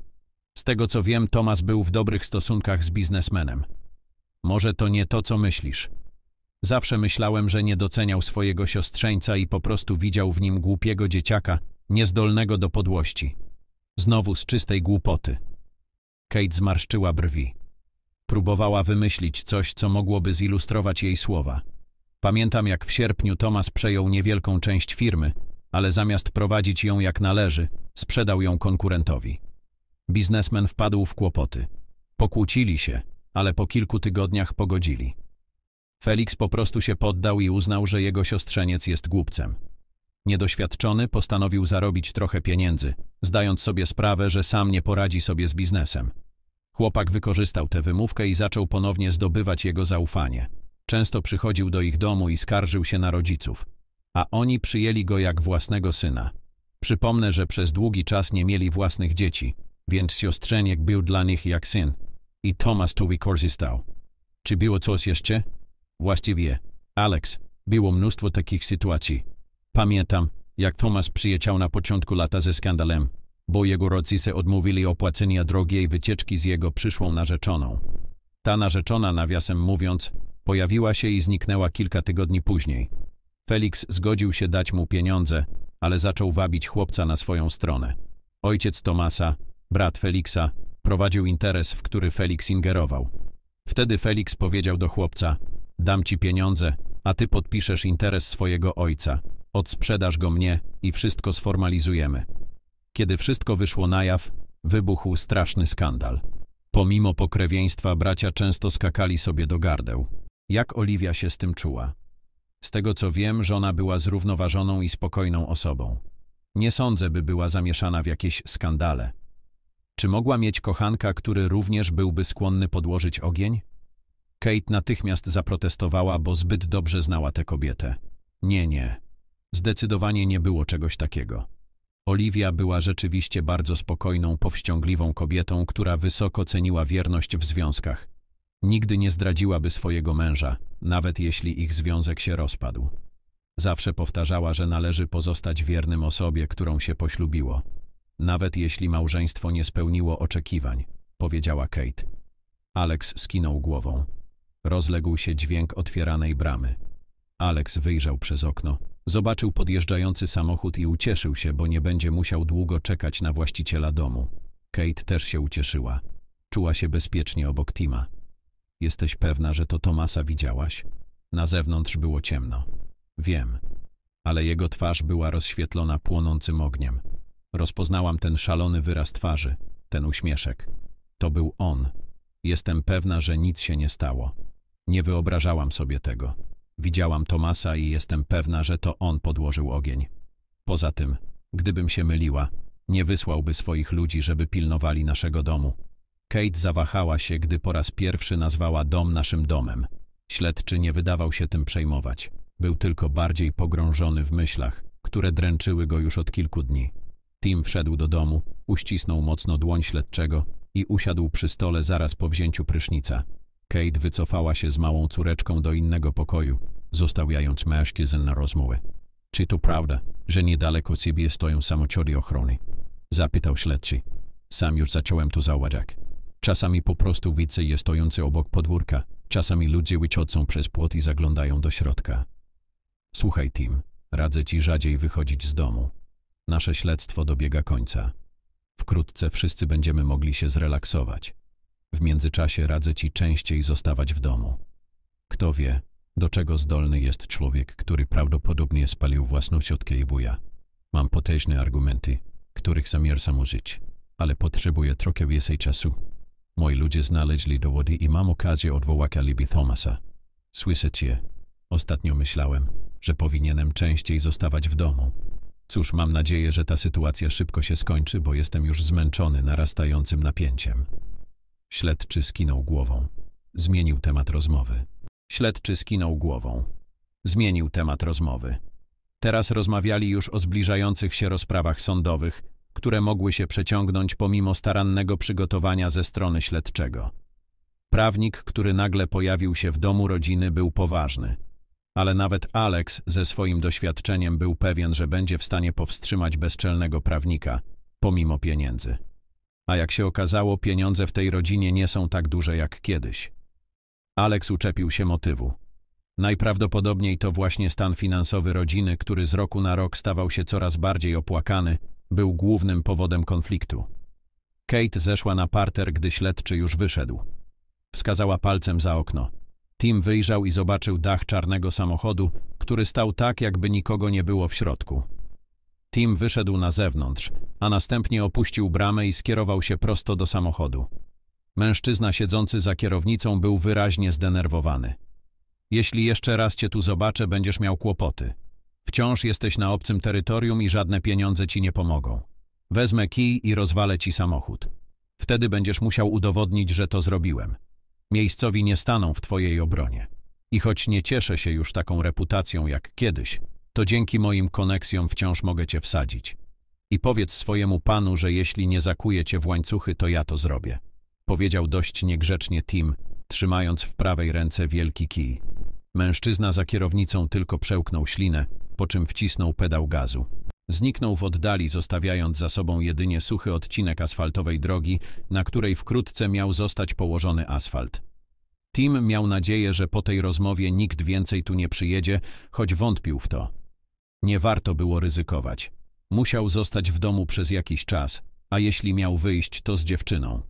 Z tego co wiem, Tomas był w dobrych stosunkach z biznesmenem. Może to nie to, co myślisz. Zawsze myślałem, że nie doceniał swojego siostrzeńca i po prostu widział w nim głupiego dzieciaka, niezdolnego do podłości. Znowu z czystej głupoty. Kate zmarszczyła brwi. Próbowała wymyślić coś, co mogłoby zilustrować jej słowa. Pamiętam, jak w sierpniu Tomas przejął niewielką część firmy, ale zamiast prowadzić ją jak należy, sprzedał ją konkurentowi. Biznesmen wpadł w kłopoty. Pokłócili się, ale po kilku tygodniach pogodzili. Felix po prostu się poddał i uznał, że jego siostrzeniec jest głupcem. Niedoświadczony postanowił zarobić trochę pieniędzy, zdając sobie sprawę, że sam nie poradzi sobie z biznesem. Chłopak wykorzystał tę wymówkę i zaczął ponownie zdobywać jego zaufanie. Często przychodził do ich domu i skarżył się na rodziców a oni przyjęli go jak własnego syna. Przypomnę, że przez długi czas nie mieli własnych dzieci, więc siostrzeniek był dla nich jak syn i Thomas tu wykorzystał. Czy było coś jeszcze? Właściwie, Alex, było mnóstwo takich sytuacji. Pamiętam, jak Thomas przyjechał na początku lata ze skandalem, bo jego rodzice odmówili opłacenia drogiej wycieczki z jego przyszłą narzeczoną. Ta narzeczona, nawiasem mówiąc, pojawiła się i zniknęła kilka tygodni później. Felix zgodził się dać mu pieniądze, ale zaczął wabić chłopca na swoją stronę. Ojciec Tomasa, brat Felixa, prowadził interes, w który Felix ingerował. Wtedy Felix powiedział do chłopca, dam ci pieniądze, a ty podpiszesz interes swojego ojca, odsprzedasz go mnie i wszystko sformalizujemy. Kiedy wszystko wyszło na jaw, wybuchł straszny skandal. Pomimo pokrewieństwa bracia często skakali sobie do gardeł. Jak Oliwia się z tym czuła? Z tego co wiem, żona była zrównoważoną i spokojną osobą. Nie sądzę, by była zamieszana w jakieś skandale. Czy mogła mieć kochanka, który również byłby skłonny podłożyć ogień? Kate natychmiast zaprotestowała, bo zbyt dobrze znała tę kobietę. Nie, nie. Zdecydowanie nie było czegoś takiego. Oliwia była rzeczywiście bardzo spokojną, powściągliwą kobietą, która wysoko ceniła wierność w związkach. Nigdy nie zdradziłaby swojego męża, nawet jeśli ich związek się rozpadł. Zawsze powtarzała, że należy pozostać wiernym osobie, którą się poślubiło. Nawet jeśli małżeństwo nie spełniło oczekiwań, powiedziała Kate. Alex skinął głową. Rozległ się dźwięk otwieranej bramy. Alex wyjrzał przez okno. Zobaczył podjeżdżający samochód i ucieszył się, bo nie będzie musiał długo czekać na właściciela domu. Kate też się ucieszyła. Czuła się bezpiecznie obok Tima. Jesteś pewna, że to Tomasa widziałaś? Na zewnątrz było ciemno. Wiem. Ale jego twarz była rozświetlona płonącym ogniem. Rozpoznałam ten szalony wyraz twarzy, ten uśmieszek. To był on. Jestem pewna, że nic się nie stało. Nie wyobrażałam sobie tego. Widziałam Tomasa i jestem pewna, że to on podłożył ogień. Poza tym, gdybym się myliła, nie wysłałby swoich ludzi, żeby pilnowali naszego domu. Kate zawahała się, gdy po raz pierwszy nazwała dom naszym domem. Śledczy nie wydawał się tym przejmować. Był tylko bardziej pogrążony w myślach, które dręczyły go już od kilku dni. Tim wszedł do domu, uścisnął mocno dłoń śledczego i usiadł przy stole zaraz po wzięciu prysznica. Kate wycofała się z małą córeczką do innego pokoju, zostawiając mężczyzn na rozmowę. Czy to prawda, że niedaleko siebie stoją samochody ochrony? Zapytał śledczy. Sam już zacząłem to zauważać. Czasami po prostu widzę je stojące obok podwórka. Czasami ludzie łyczocą przez płot i zaglądają do środka. Słuchaj, Tim, radzę ci rzadziej wychodzić z domu. Nasze śledztwo dobiega końca. Wkrótce wszyscy będziemy mogli się zrelaksować. W międzyczasie radzę ci częściej zostawać w domu. Kto wie, do czego zdolny jest człowiek, który prawdopodobnie spalił własną ciotkę i wuja. Mam potężne argumenty, których zamierzam użyć, ale potrzebuję trochę więcej czasu. Moi ludzie znaleźli dowody i mam okazję odwołać alibi Thomasa. Słyszę cię. Ostatnio myślałem, że powinienem częściej zostawać w domu. Cóż, mam nadzieję, że ta sytuacja szybko się skończy, bo jestem już zmęczony narastającym napięciem. Śledczy skinął głową. Zmienił temat rozmowy. Śledczy skinął głową. Zmienił temat rozmowy. Teraz rozmawiali już o zbliżających się rozprawach sądowych, które mogły się przeciągnąć pomimo starannego przygotowania ze strony śledczego. Prawnik, który nagle pojawił się w domu rodziny, był poważny. Ale nawet Alex ze swoim doświadczeniem był pewien, że będzie w stanie powstrzymać bezczelnego prawnika, pomimo pieniędzy. A jak się okazało, pieniądze w tej rodzinie nie są tak duże jak kiedyś. Alex uczepił się motywu. Najprawdopodobniej to właśnie stan finansowy rodziny, który z roku na rok stawał się coraz bardziej opłakany, był głównym powodem konfliktu. Kate zeszła na parter, gdy śledczy już wyszedł. Wskazała palcem za okno. Tim wyjrzał i zobaczył dach czarnego samochodu, który stał tak, jakby nikogo nie było w środku. Tim wyszedł na zewnątrz, a następnie opuścił bramę i skierował się prosto do samochodu. Mężczyzna siedzący za kierownicą był wyraźnie zdenerwowany. Jeśli jeszcze raz cię tu zobaczę, będziesz miał kłopoty. Wciąż jesteś na obcym terytorium i żadne pieniądze ci nie pomogą. Wezmę kij i rozwalę ci samochód. Wtedy będziesz musiał udowodnić, że to zrobiłem. Miejscowi nie staną w twojej obronie. I choć nie cieszę się już taką reputacją jak kiedyś, to dzięki moim koneksjom wciąż mogę cię wsadzić. I powiedz swojemu panu, że jeśli nie zakuję cię w łańcuchy, to ja to zrobię. Powiedział dość niegrzecznie Tim, trzymając w prawej ręce wielki kij. Mężczyzna za kierownicą tylko przełknął ślinę po czym wcisnął pedał gazu. Zniknął w oddali, zostawiając za sobą jedynie suchy odcinek asfaltowej drogi, na której wkrótce miał zostać położony asfalt. Tim miał nadzieję, że po tej rozmowie nikt więcej tu nie przyjedzie, choć wątpił w to. Nie warto było ryzykować. Musiał zostać w domu przez jakiś czas, a jeśli miał wyjść, to z dziewczyną.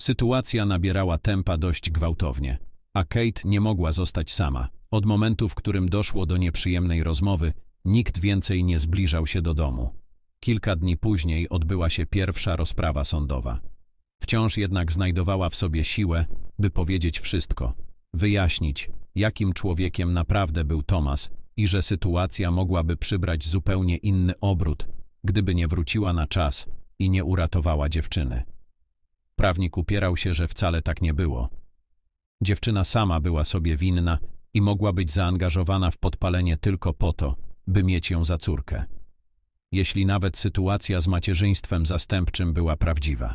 Sytuacja nabierała tempa dość gwałtownie a Kate nie mogła zostać sama. Od momentu, w którym doszło do nieprzyjemnej rozmowy, nikt więcej nie zbliżał się do domu. Kilka dni później odbyła się pierwsza rozprawa sądowa. Wciąż jednak znajdowała w sobie siłę, by powiedzieć wszystko, wyjaśnić, jakim człowiekiem naprawdę był Thomas i że sytuacja mogłaby przybrać zupełnie inny obrót, gdyby nie wróciła na czas i nie uratowała dziewczyny. Prawnik upierał się, że wcale tak nie było Dziewczyna sama była sobie winna i mogła być zaangażowana w podpalenie tylko po to, by mieć ją za córkę. Jeśli nawet sytuacja z macierzyństwem zastępczym była prawdziwa.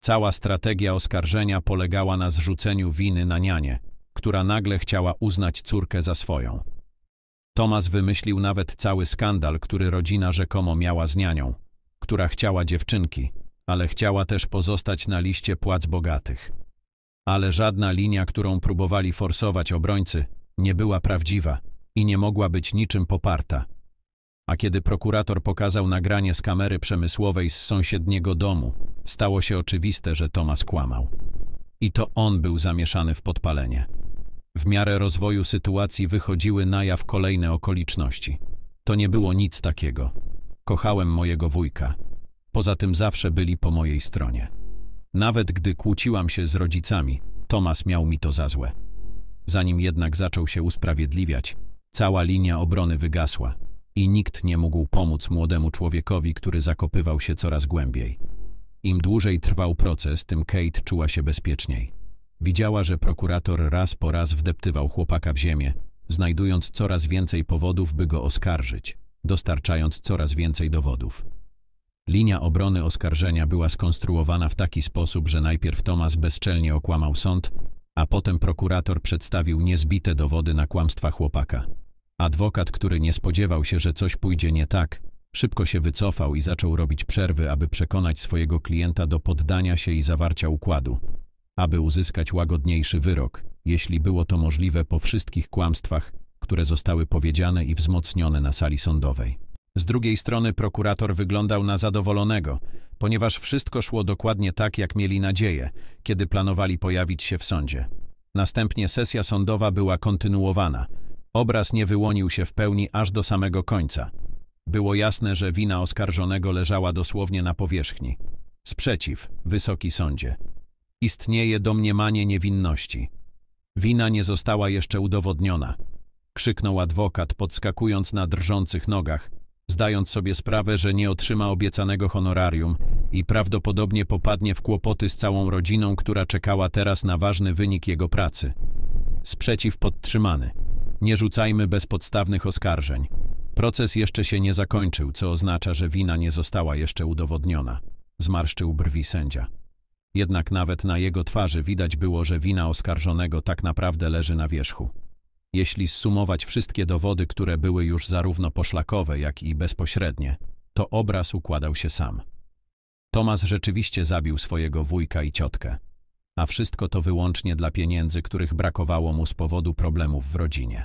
Cała strategia oskarżenia polegała na zrzuceniu winy na nianie, która nagle chciała uznać córkę za swoją. Tomas wymyślił nawet cały skandal, który rodzina rzekomo miała z nianią, która chciała dziewczynki, ale chciała też pozostać na liście płac bogatych ale żadna linia, którą próbowali forsować obrońcy, nie była prawdziwa i nie mogła być niczym poparta. A kiedy prokurator pokazał nagranie z kamery przemysłowej z sąsiedniego domu, stało się oczywiste, że Tomas kłamał. I to on był zamieszany w podpalenie. W miarę rozwoju sytuacji wychodziły na jaw kolejne okoliczności. To nie było nic takiego. Kochałem mojego wujka. Poza tym zawsze byli po mojej stronie. Nawet gdy kłóciłam się z rodzicami, Tomas miał mi to za złe. Zanim jednak zaczął się usprawiedliwiać, cała linia obrony wygasła i nikt nie mógł pomóc młodemu człowiekowi, który zakopywał się coraz głębiej. Im dłużej trwał proces, tym Kate czuła się bezpieczniej. Widziała, że prokurator raz po raz wdeptywał chłopaka w ziemię, znajdując coraz więcej powodów, by go oskarżyć, dostarczając coraz więcej dowodów. Linia obrony oskarżenia była skonstruowana w taki sposób, że najpierw Tomas bezczelnie okłamał sąd, a potem prokurator przedstawił niezbite dowody na kłamstwa chłopaka. Adwokat, który nie spodziewał się, że coś pójdzie nie tak, szybko się wycofał i zaczął robić przerwy, aby przekonać swojego klienta do poddania się i zawarcia układu, aby uzyskać łagodniejszy wyrok, jeśli było to możliwe po wszystkich kłamstwach, które zostały powiedziane i wzmocnione na sali sądowej. Z drugiej strony prokurator wyglądał na zadowolonego, ponieważ wszystko szło dokładnie tak, jak mieli nadzieję, kiedy planowali pojawić się w sądzie. Następnie sesja sądowa była kontynuowana. Obraz nie wyłonił się w pełni aż do samego końca. Było jasne, że wina oskarżonego leżała dosłownie na powierzchni. Sprzeciw, wysoki sądzie. Istnieje domniemanie niewinności. Wina nie została jeszcze udowodniona. Krzyknął adwokat, podskakując na drżących nogach, zdając sobie sprawę, że nie otrzyma obiecanego honorarium i prawdopodobnie popadnie w kłopoty z całą rodziną, która czekała teraz na ważny wynik jego pracy. Sprzeciw podtrzymany. Nie rzucajmy bezpodstawnych oskarżeń. Proces jeszcze się nie zakończył, co oznacza, że wina nie została jeszcze udowodniona. Zmarszczył brwi sędzia. Jednak nawet na jego twarzy widać było, że wina oskarżonego tak naprawdę leży na wierzchu. Jeśli sumować wszystkie dowody, które były już zarówno poszlakowe, jak i bezpośrednie, to obraz układał się sam. Tomas rzeczywiście zabił swojego wujka i ciotkę, a wszystko to wyłącznie dla pieniędzy, których brakowało mu z powodu problemów w rodzinie.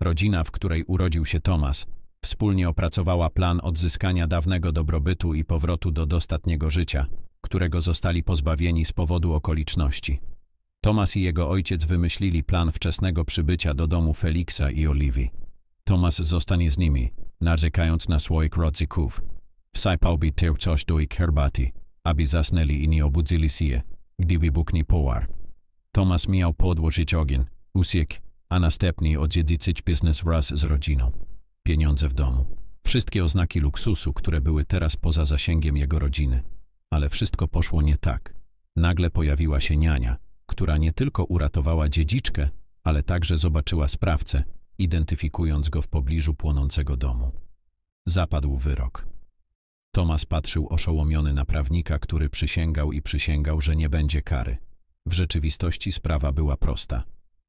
Rodzina, w której urodził się Tomas, wspólnie opracowała plan odzyskania dawnego dobrobytu i powrotu do dostatniego życia, którego zostali pozbawieni z powodu okoliczności, Tomas i jego ojciec wymyślili plan wczesnego przybycia do domu Feliksa i Oliwii. Tomas zostanie z nimi, narzekając na słoik rodzyków. Wsypałby tył coś do ich herbaty, aby zasnęli i nie obudzili się, gdy wybuchnie połar. Tomas miał podłożyć ogień, usiek, a następnie odziedziczyć biznes wraz z rodziną. Pieniądze w domu. Wszystkie oznaki luksusu, które były teraz poza zasięgiem jego rodziny. Ale wszystko poszło nie tak. Nagle pojawiła się niania – która nie tylko uratowała dziedziczkę, ale także zobaczyła sprawcę, identyfikując go w pobliżu płonącego domu. Zapadł wyrok. Tomas patrzył oszołomiony na prawnika, który przysięgał i przysięgał, że nie będzie kary. W rzeczywistości sprawa była prosta.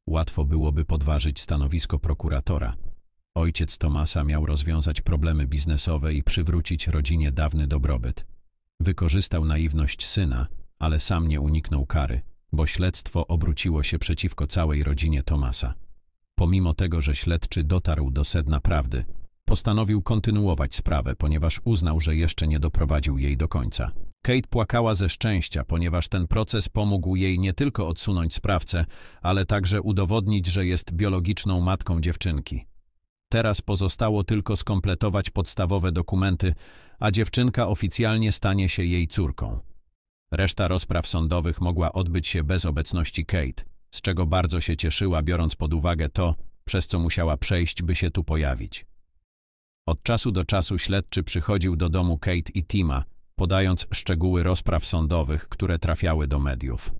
Łatwo byłoby podważyć stanowisko prokuratora. Ojciec Tomasa miał rozwiązać problemy biznesowe i przywrócić rodzinie dawny dobrobyt. Wykorzystał naiwność syna, ale sam nie uniknął kary bo śledztwo obróciło się przeciwko całej rodzinie Tomasa. Pomimo tego, że śledczy dotarł do sedna prawdy, postanowił kontynuować sprawę, ponieważ uznał, że jeszcze nie doprowadził jej do końca. Kate płakała ze szczęścia, ponieważ ten proces pomógł jej nie tylko odsunąć sprawcę, ale także udowodnić, że jest biologiczną matką dziewczynki. Teraz pozostało tylko skompletować podstawowe dokumenty, a dziewczynka oficjalnie stanie się jej córką. Reszta rozpraw sądowych mogła odbyć się bez obecności Kate, z czego bardzo się cieszyła, biorąc pod uwagę to, przez co musiała przejść, by się tu pojawić. Od czasu do czasu śledczy przychodził do domu Kate i Tima, podając szczegóły rozpraw sądowych, które trafiały do mediów.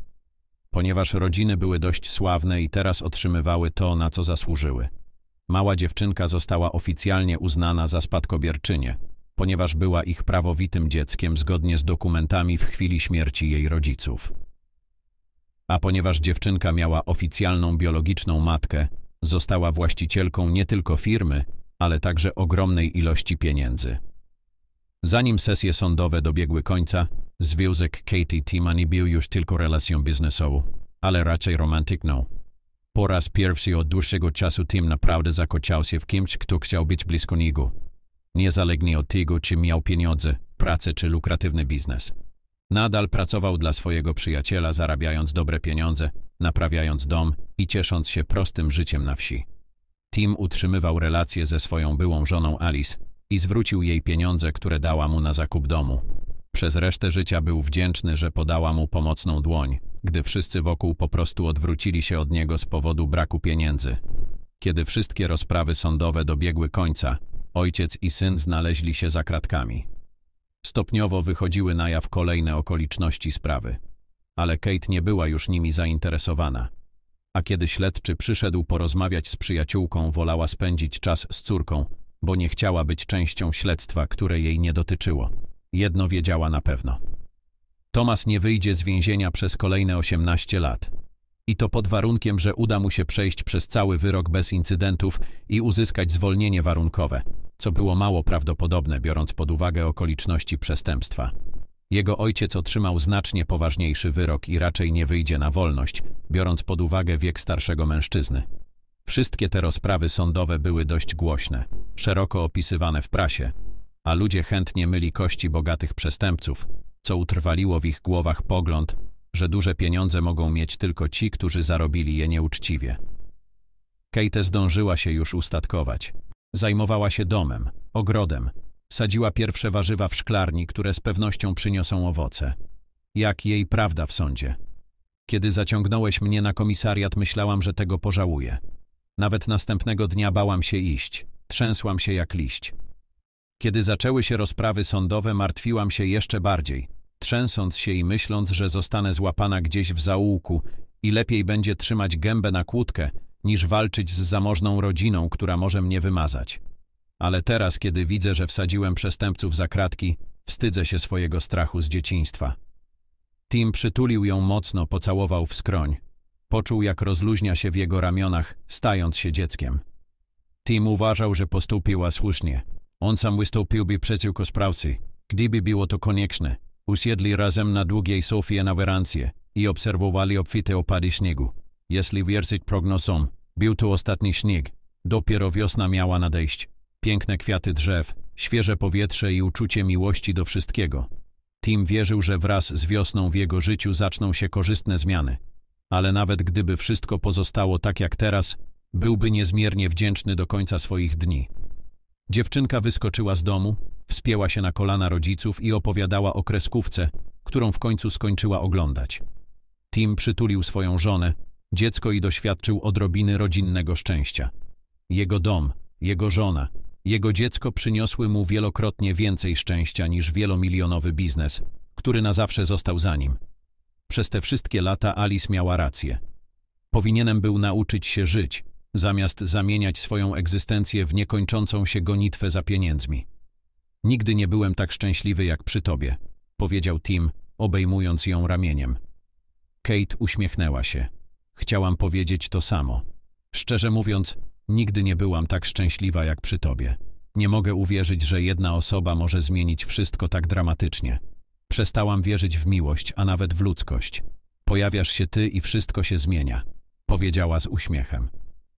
Ponieważ rodziny były dość sławne i teraz otrzymywały to, na co zasłużyły. Mała dziewczynka została oficjalnie uznana za spadkobierczynię, ponieważ była ich prawowitym dzieckiem zgodnie z dokumentami w chwili śmierci jej rodziców. A ponieważ dziewczynka miała oficjalną biologiczną matkę, została właścicielką nie tylko firmy, ale także ogromnej ilości pieniędzy. Zanim sesje sądowe dobiegły końca, związek Katie Tima nie był już tylko relacją biznesową, ale raczej romantyczną. Po raz pierwszy od dłuższego czasu Tim naprawdę zakochał się w kimś, kto chciał być blisko niego niezależnie od tego, czy miał pieniądze, pracę czy lukratywny biznes. Nadal pracował dla swojego przyjaciela, zarabiając dobre pieniądze, naprawiając dom i ciesząc się prostym życiem na wsi. Tim utrzymywał relacje ze swoją byłą żoną Alice i zwrócił jej pieniądze, które dała mu na zakup domu. Przez resztę życia był wdzięczny, że podała mu pomocną dłoń, gdy wszyscy wokół po prostu odwrócili się od niego z powodu braku pieniędzy. Kiedy wszystkie rozprawy sądowe dobiegły końca, Ojciec i syn znaleźli się za kratkami. Stopniowo wychodziły na jaw kolejne okoliczności sprawy, ale Kate nie była już nimi zainteresowana. A kiedy śledczy przyszedł porozmawiać z przyjaciółką, wolała spędzić czas z córką, bo nie chciała być częścią śledztwa, które jej nie dotyczyło. Jedno wiedziała na pewno. Tomas nie wyjdzie z więzienia przez kolejne 18 lat. I to pod warunkiem, że uda mu się przejść przez cały wyrok bez incydentów i uzyskać zwolnienie warunkowe co było mało prawdopodobne, biorąc pod uwagę okoliczności przestępstwa. Jego ojciec otrzymał znacznie poważniejszy wyrok i raczej nie wyjdzie na wolność, biorąc pod uwagę wiek starszego mężczyzny. Wszystkie te rozprawy sądowe były dość głośne, szeroko opisywane w prasie, a ludzie chętnie myli kości bogatych przestępców, co utrwaliło w ich głowach pogląd, że duże pieniądze mogą mieć tylko ci, którzy zarobili je nieuczciwie. Kate zdążyła się już ustatkować – Zajmowała się domem, ogrodem, sadziła pierwsze warzywa w szklarni, które z pewnością przyniosą owoce. Jak jej prawda w sądzie. Kiedy zaciągnąłeś mnie na komisariat, myślałam, że tego pożałuję. Nawet następnego dnia bałam się iść, trzęsłam się jak liść. Kiedy zaczęły się rozprawy sądowe, martwiłam się jeszcze bardziej, trzęsąc się i myśląc, że zostanę złapana gdzieś w zaułku i lepiej będzie trzymać gębę na kłódkę, niż walczyć z zamożną rodziną, która może mnie wymazać. Ale teraz, kiedy widzę, że wsadziłem przestępców za kratki, wstydzę się swojego strachu z dzieciństwa. Tim przytulił ją mocno, pocałował w skroń. Poczuł, jak rozluźnia się w jego ramionach, stając się dzieckiem. Tim uważał, że postąpiła słusznie. On sam wystąpiłby przeciwko sprawcy, gdyby było to konieczne. Usiedli razem na długiej sofie na werancję i obserwowali obfite opady śniegu jeśli wierzyć prognozom. Był tu ostatni śnieg. Dopiero wiosna miała nadejść. Piękne kwiaty drzew, świeże powietrze i uczucie miłości do wszystkiego. Tim wierzył, że wraz z wiosną w jego życiu zaczną się korzystne zmiany. Ale nawet gdyby wszystko pozostało tak jak teraz, byłby niezmiernie wdzięczny do końca swoich dni. Dziewczynka wyskoczyła z domu, wspięła się na kolana rodziców i opowiadała o kreskówce, którą w końcu skończyła oglądać. Tim przytulił swoją żonę, dziecko i doświadczył odrobiny rodzinnego szczęścia. Jego dom, jego żona, jego dziecko przyniosły mu wielokrotnie więcej szczęścia niż wielomilionowy biznes, który na zawsze został za nim. Przez te wszystkie lata Alice miała rację. Powinienem był nauczyć się żyć, zamiast zamieniać swoją egzystencję w niekończącą się gonitwę za pieniędzmi. Nigdy nie byłem tak szczęśliwy jak przy tobie, powiedział Tim, obejmując ją ramieniem. Kate uśmiechnęła się. Chciałam powiedzieć to samo. Szczerze mówiąc, nigdy nie byłam tak szczęśliwa jak przy tobie. Nie mogę uwierzyć, że jedna osoba może zmienić wszystko tak dramatycznie. Przestałam wierzyć w miłość, a nawet w ludzkość. Pojawiasz się ty i wszystko się zmienia, powiedziała z uśmiechem.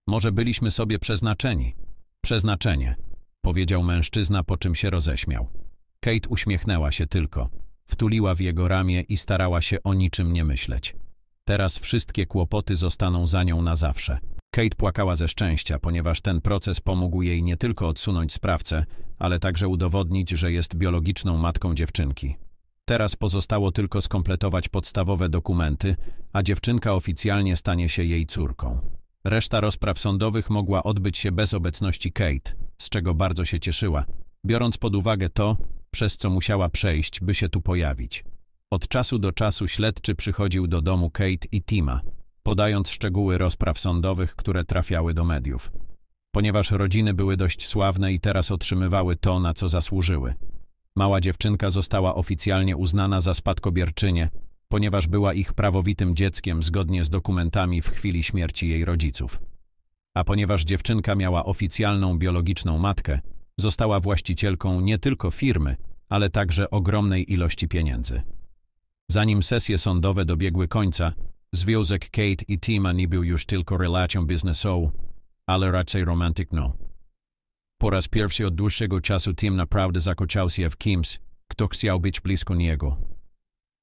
Może byliśmy sobie przeznaczeni. Przeznaczenie, powiedział mężczyzna, po czym się roześmiał. Kate uśmiechnęła się tylko, wtuliła w jego ramię i starała się o niczym nie myśleć. Teraz wszystkie kłopoty zostaną za nią na zawsze. Kate płakała ze szczęścia, ponieważ ten proces pomógł jej nie tylko odsunąć sprawcę, ale także udowodnić, że jest biologiczną matką dziewczynki. Teraz pozostało tylko skompletować podstawowe dokumenty, a dziewczynka oficjalnie stanie się jej córką. Reszta rozpraw sądowych mogła odbyć się bez obecności Kate, z czego bardzo się cieszyła, biorąc pod uwagę to, przez co musiała przejść, by się tu pojawić. Od czasu do czasu śledczy przychodził do domu Kate i Tima, podając szczegóły rozpraw sądowych, które trafiały do mediów. Ponieważ rodziny były dość sławne i teraz otrzymywały to, na co zasłużyły. Mała dziewczynka została oficjalnie uznana za spadkobierczynię, ponieważ była ich prawowitym dzieckiem zgodnie z dokumentami w chwili śmierci jej rodziców. A ponieważ dziewczynka miała oficjalną biologiczną matkę, została właścicielką nie tylko firmy, ale także ogromnej ilości pieniędzy. Zanim sesje sądowe dobiegły końca, związek Kate i Tima nie był już tylko relacją biznesową, ale raczej romantyczną. Po raz pierwszy od dłuższego czasu Tim naprawdę zakochał się w kimś, kto chciał być blisko niego.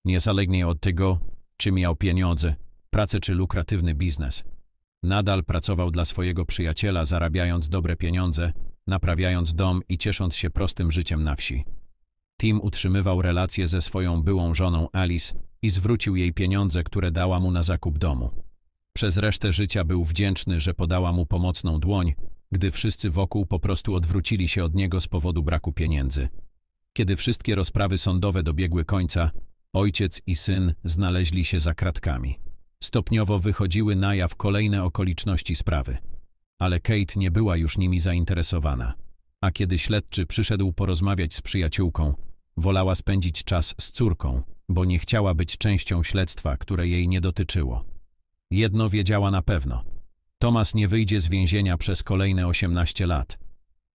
Niezależnie od tego, czy miał pieniądze, pracę czy lukratywny biznes. Nadal pracował dla swojego przyjaciela, zarabiając dobre pieniądze, naprawiając dom i ciesząc się prostym życiem na wsi. Tim utrzymywał relacje ze swoją byłą żoną Alice i zwrócił jej pieniądze, które dała mu na zakup domu. Przez resztę życia był wdzięczny, że podała mu pomocną dłoń, gdy wszyscy wokół po prostu odwrócili się od niego z powodu braku pieniędzy. Kiedy wszystkie rozprawy sądowe dobiegły końca, ojciec i syn znaleźli się za kratkami. Stopniowo wychodziły na jaw kolejne okoliczności sprawy. Ale Kate nie była już nimi zainteresowana. A kiedy śledczy przyszedł porozmawiać z przyjaciółką, Wolała spędzić czas z córką, bo nie chciała być częścią śledztwa, które jej nie dotyczyło. Jedno wiedziała na pewno. Tomas nie wyjdzie z więzienia przez kolejne 18 lat.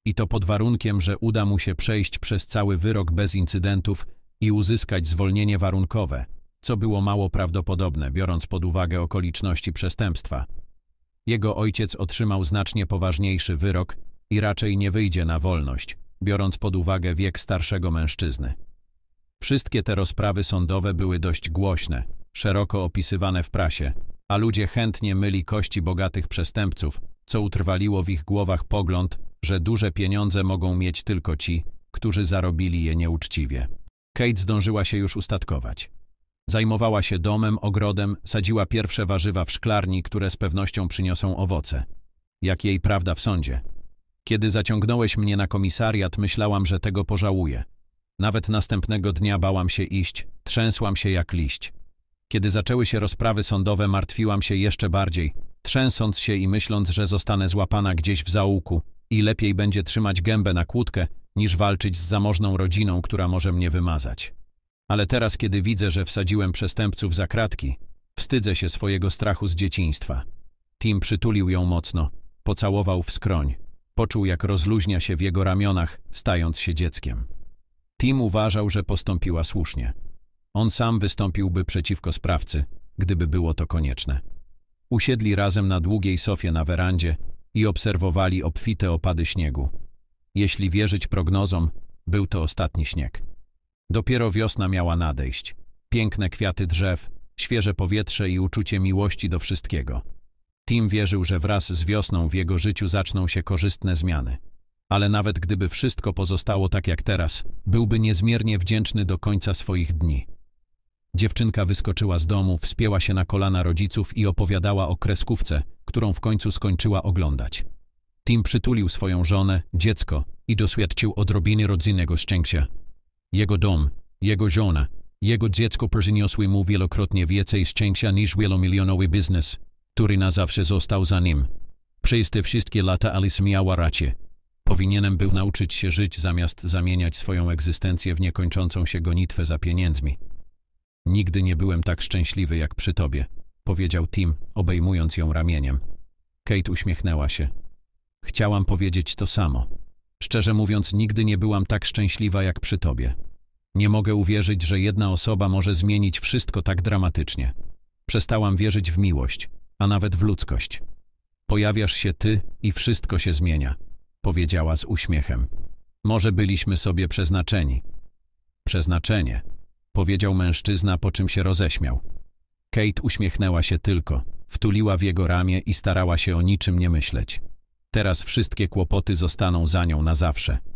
I to pod warunkiem, że uda mu się przejść przez cały wyrok bez incydentów i uzyskać zwolnienie warunkowe, co było mało prawdopodobne, biorąc pod uwagę okoliczności przestępstwa. Jego ojciec otrzymał znacznie poważniejszy wyrok i raczej nie wyjdzie na wolność, biorąc pod uwagę wiek starszego mężczyzny. Wszystkie te rozprawy sądowe były dość głośne, szeroko opisywane w prasie, a ludzie chętnie myli kości bogatych przestępców, co utrwaliło w ich głowach pogląd, że duże pieniądze mogą mieć tylko ci, którzy zarobili je nieuczciwie. Kate zdążyła się już ustatkować. Zajmowała się domem, ogrodem, sadziła pierwsze warzywa w szklarni, które z pewnością przyniosą owoce. Jak jej prawda w sądzie – kiedy zaciągnąłeś mnie na komisariat, myślałam, że tego pożałuję. Nawet następnego dnia bałam się iść, trzęsłam się jak liść. Kiedy zaczęły się rozprawy sądowe, martwiłam się jeszcze bardziej, trzęsąc się i myśląc, że zostanę złapana gdzieś w zaułku i lepiej będzie trzymać gębę na kłódkę, niż walczyć z zamożną rodziną, która może mnie wymazać. Ale teraz, kiedy widzę, że wsadziłem przestępców za kratki, wstydzę się swojego strachu z dzieciństwa. Tim przytulił ją mocno, pocałował w skroń. Poczuł, jak rozluźnia się w jego ramionach, stając się dzieckiem. Tim uważał, że postąpiła słusznie. On sam wystąpiłby przeciwko sprawcy, gdyby było to konieczne. Usiedli razem na długiej sofie na werandzie i obserwowali obfite opady śniegu. Jeśli wierzyć prognozom, był to ostatni śnieg. Dopiero wiosna miała nadejść. Piękne kwiaty drzew, świeże powietrze i uczucie miłości do wszystkiego. Tim wierzył, że wraz z wiosną w jego życiu zaczną się korzystne zmiany. Ale nawet gdyby wszystko pozostało tak jak teraz, byłby niezmiernie wdzięczny do końca swoich dni. Dziewczynka wyskoczyła z domu, wspięła się na kolana rodziców i opowiadała o kreskówce, którą w końcu skończyła oglądać. Tim przytulił swoją żonę, dziecko i doświadczył odrobiny rodzinnego szczęścia. Jego dom, jego żona, jego dziecko przyniosły mu wielokrotnie więcej szczęścia niż wielomilionowy biznes, który na zawsze został za nim. Przez te wszystkie lata Alice miała rację. Powinienem był nauczyć się żyć zamiast zamieniać swoją egzystencję w niekończącą się gonitwę za pieniędzmi. Nigdy nie byłem tak szczęśliwy jak przy tobie, powiedział Tim, obejmując ją ramieniem. Kate uśmiechnęła się. Chciałam powiedzieć to samo. Szczerze mówiąc, nigdy nie byłam tak szczęśliwa jak przy tobie. Nie mogę uwierzyć, że jedna osoba może zmienić wszystko tak dramatycznie. Przestałam wierzyć w miłość, a nawet w ludzkość. Pojawiasz się ty i wszystko się zmienia, powiedziała z uśmiechem. Może byliśmy sobie przeznaczeni. Przeznaczenie, powiedział mężczyzna, po czym się roześmiał. Kate uśmiechnęła się tylko, wtuliła w jego ramię i starała się o niczym nie myśleć. Teraz wszystkie kłopoty zostaną za nią na zawsze.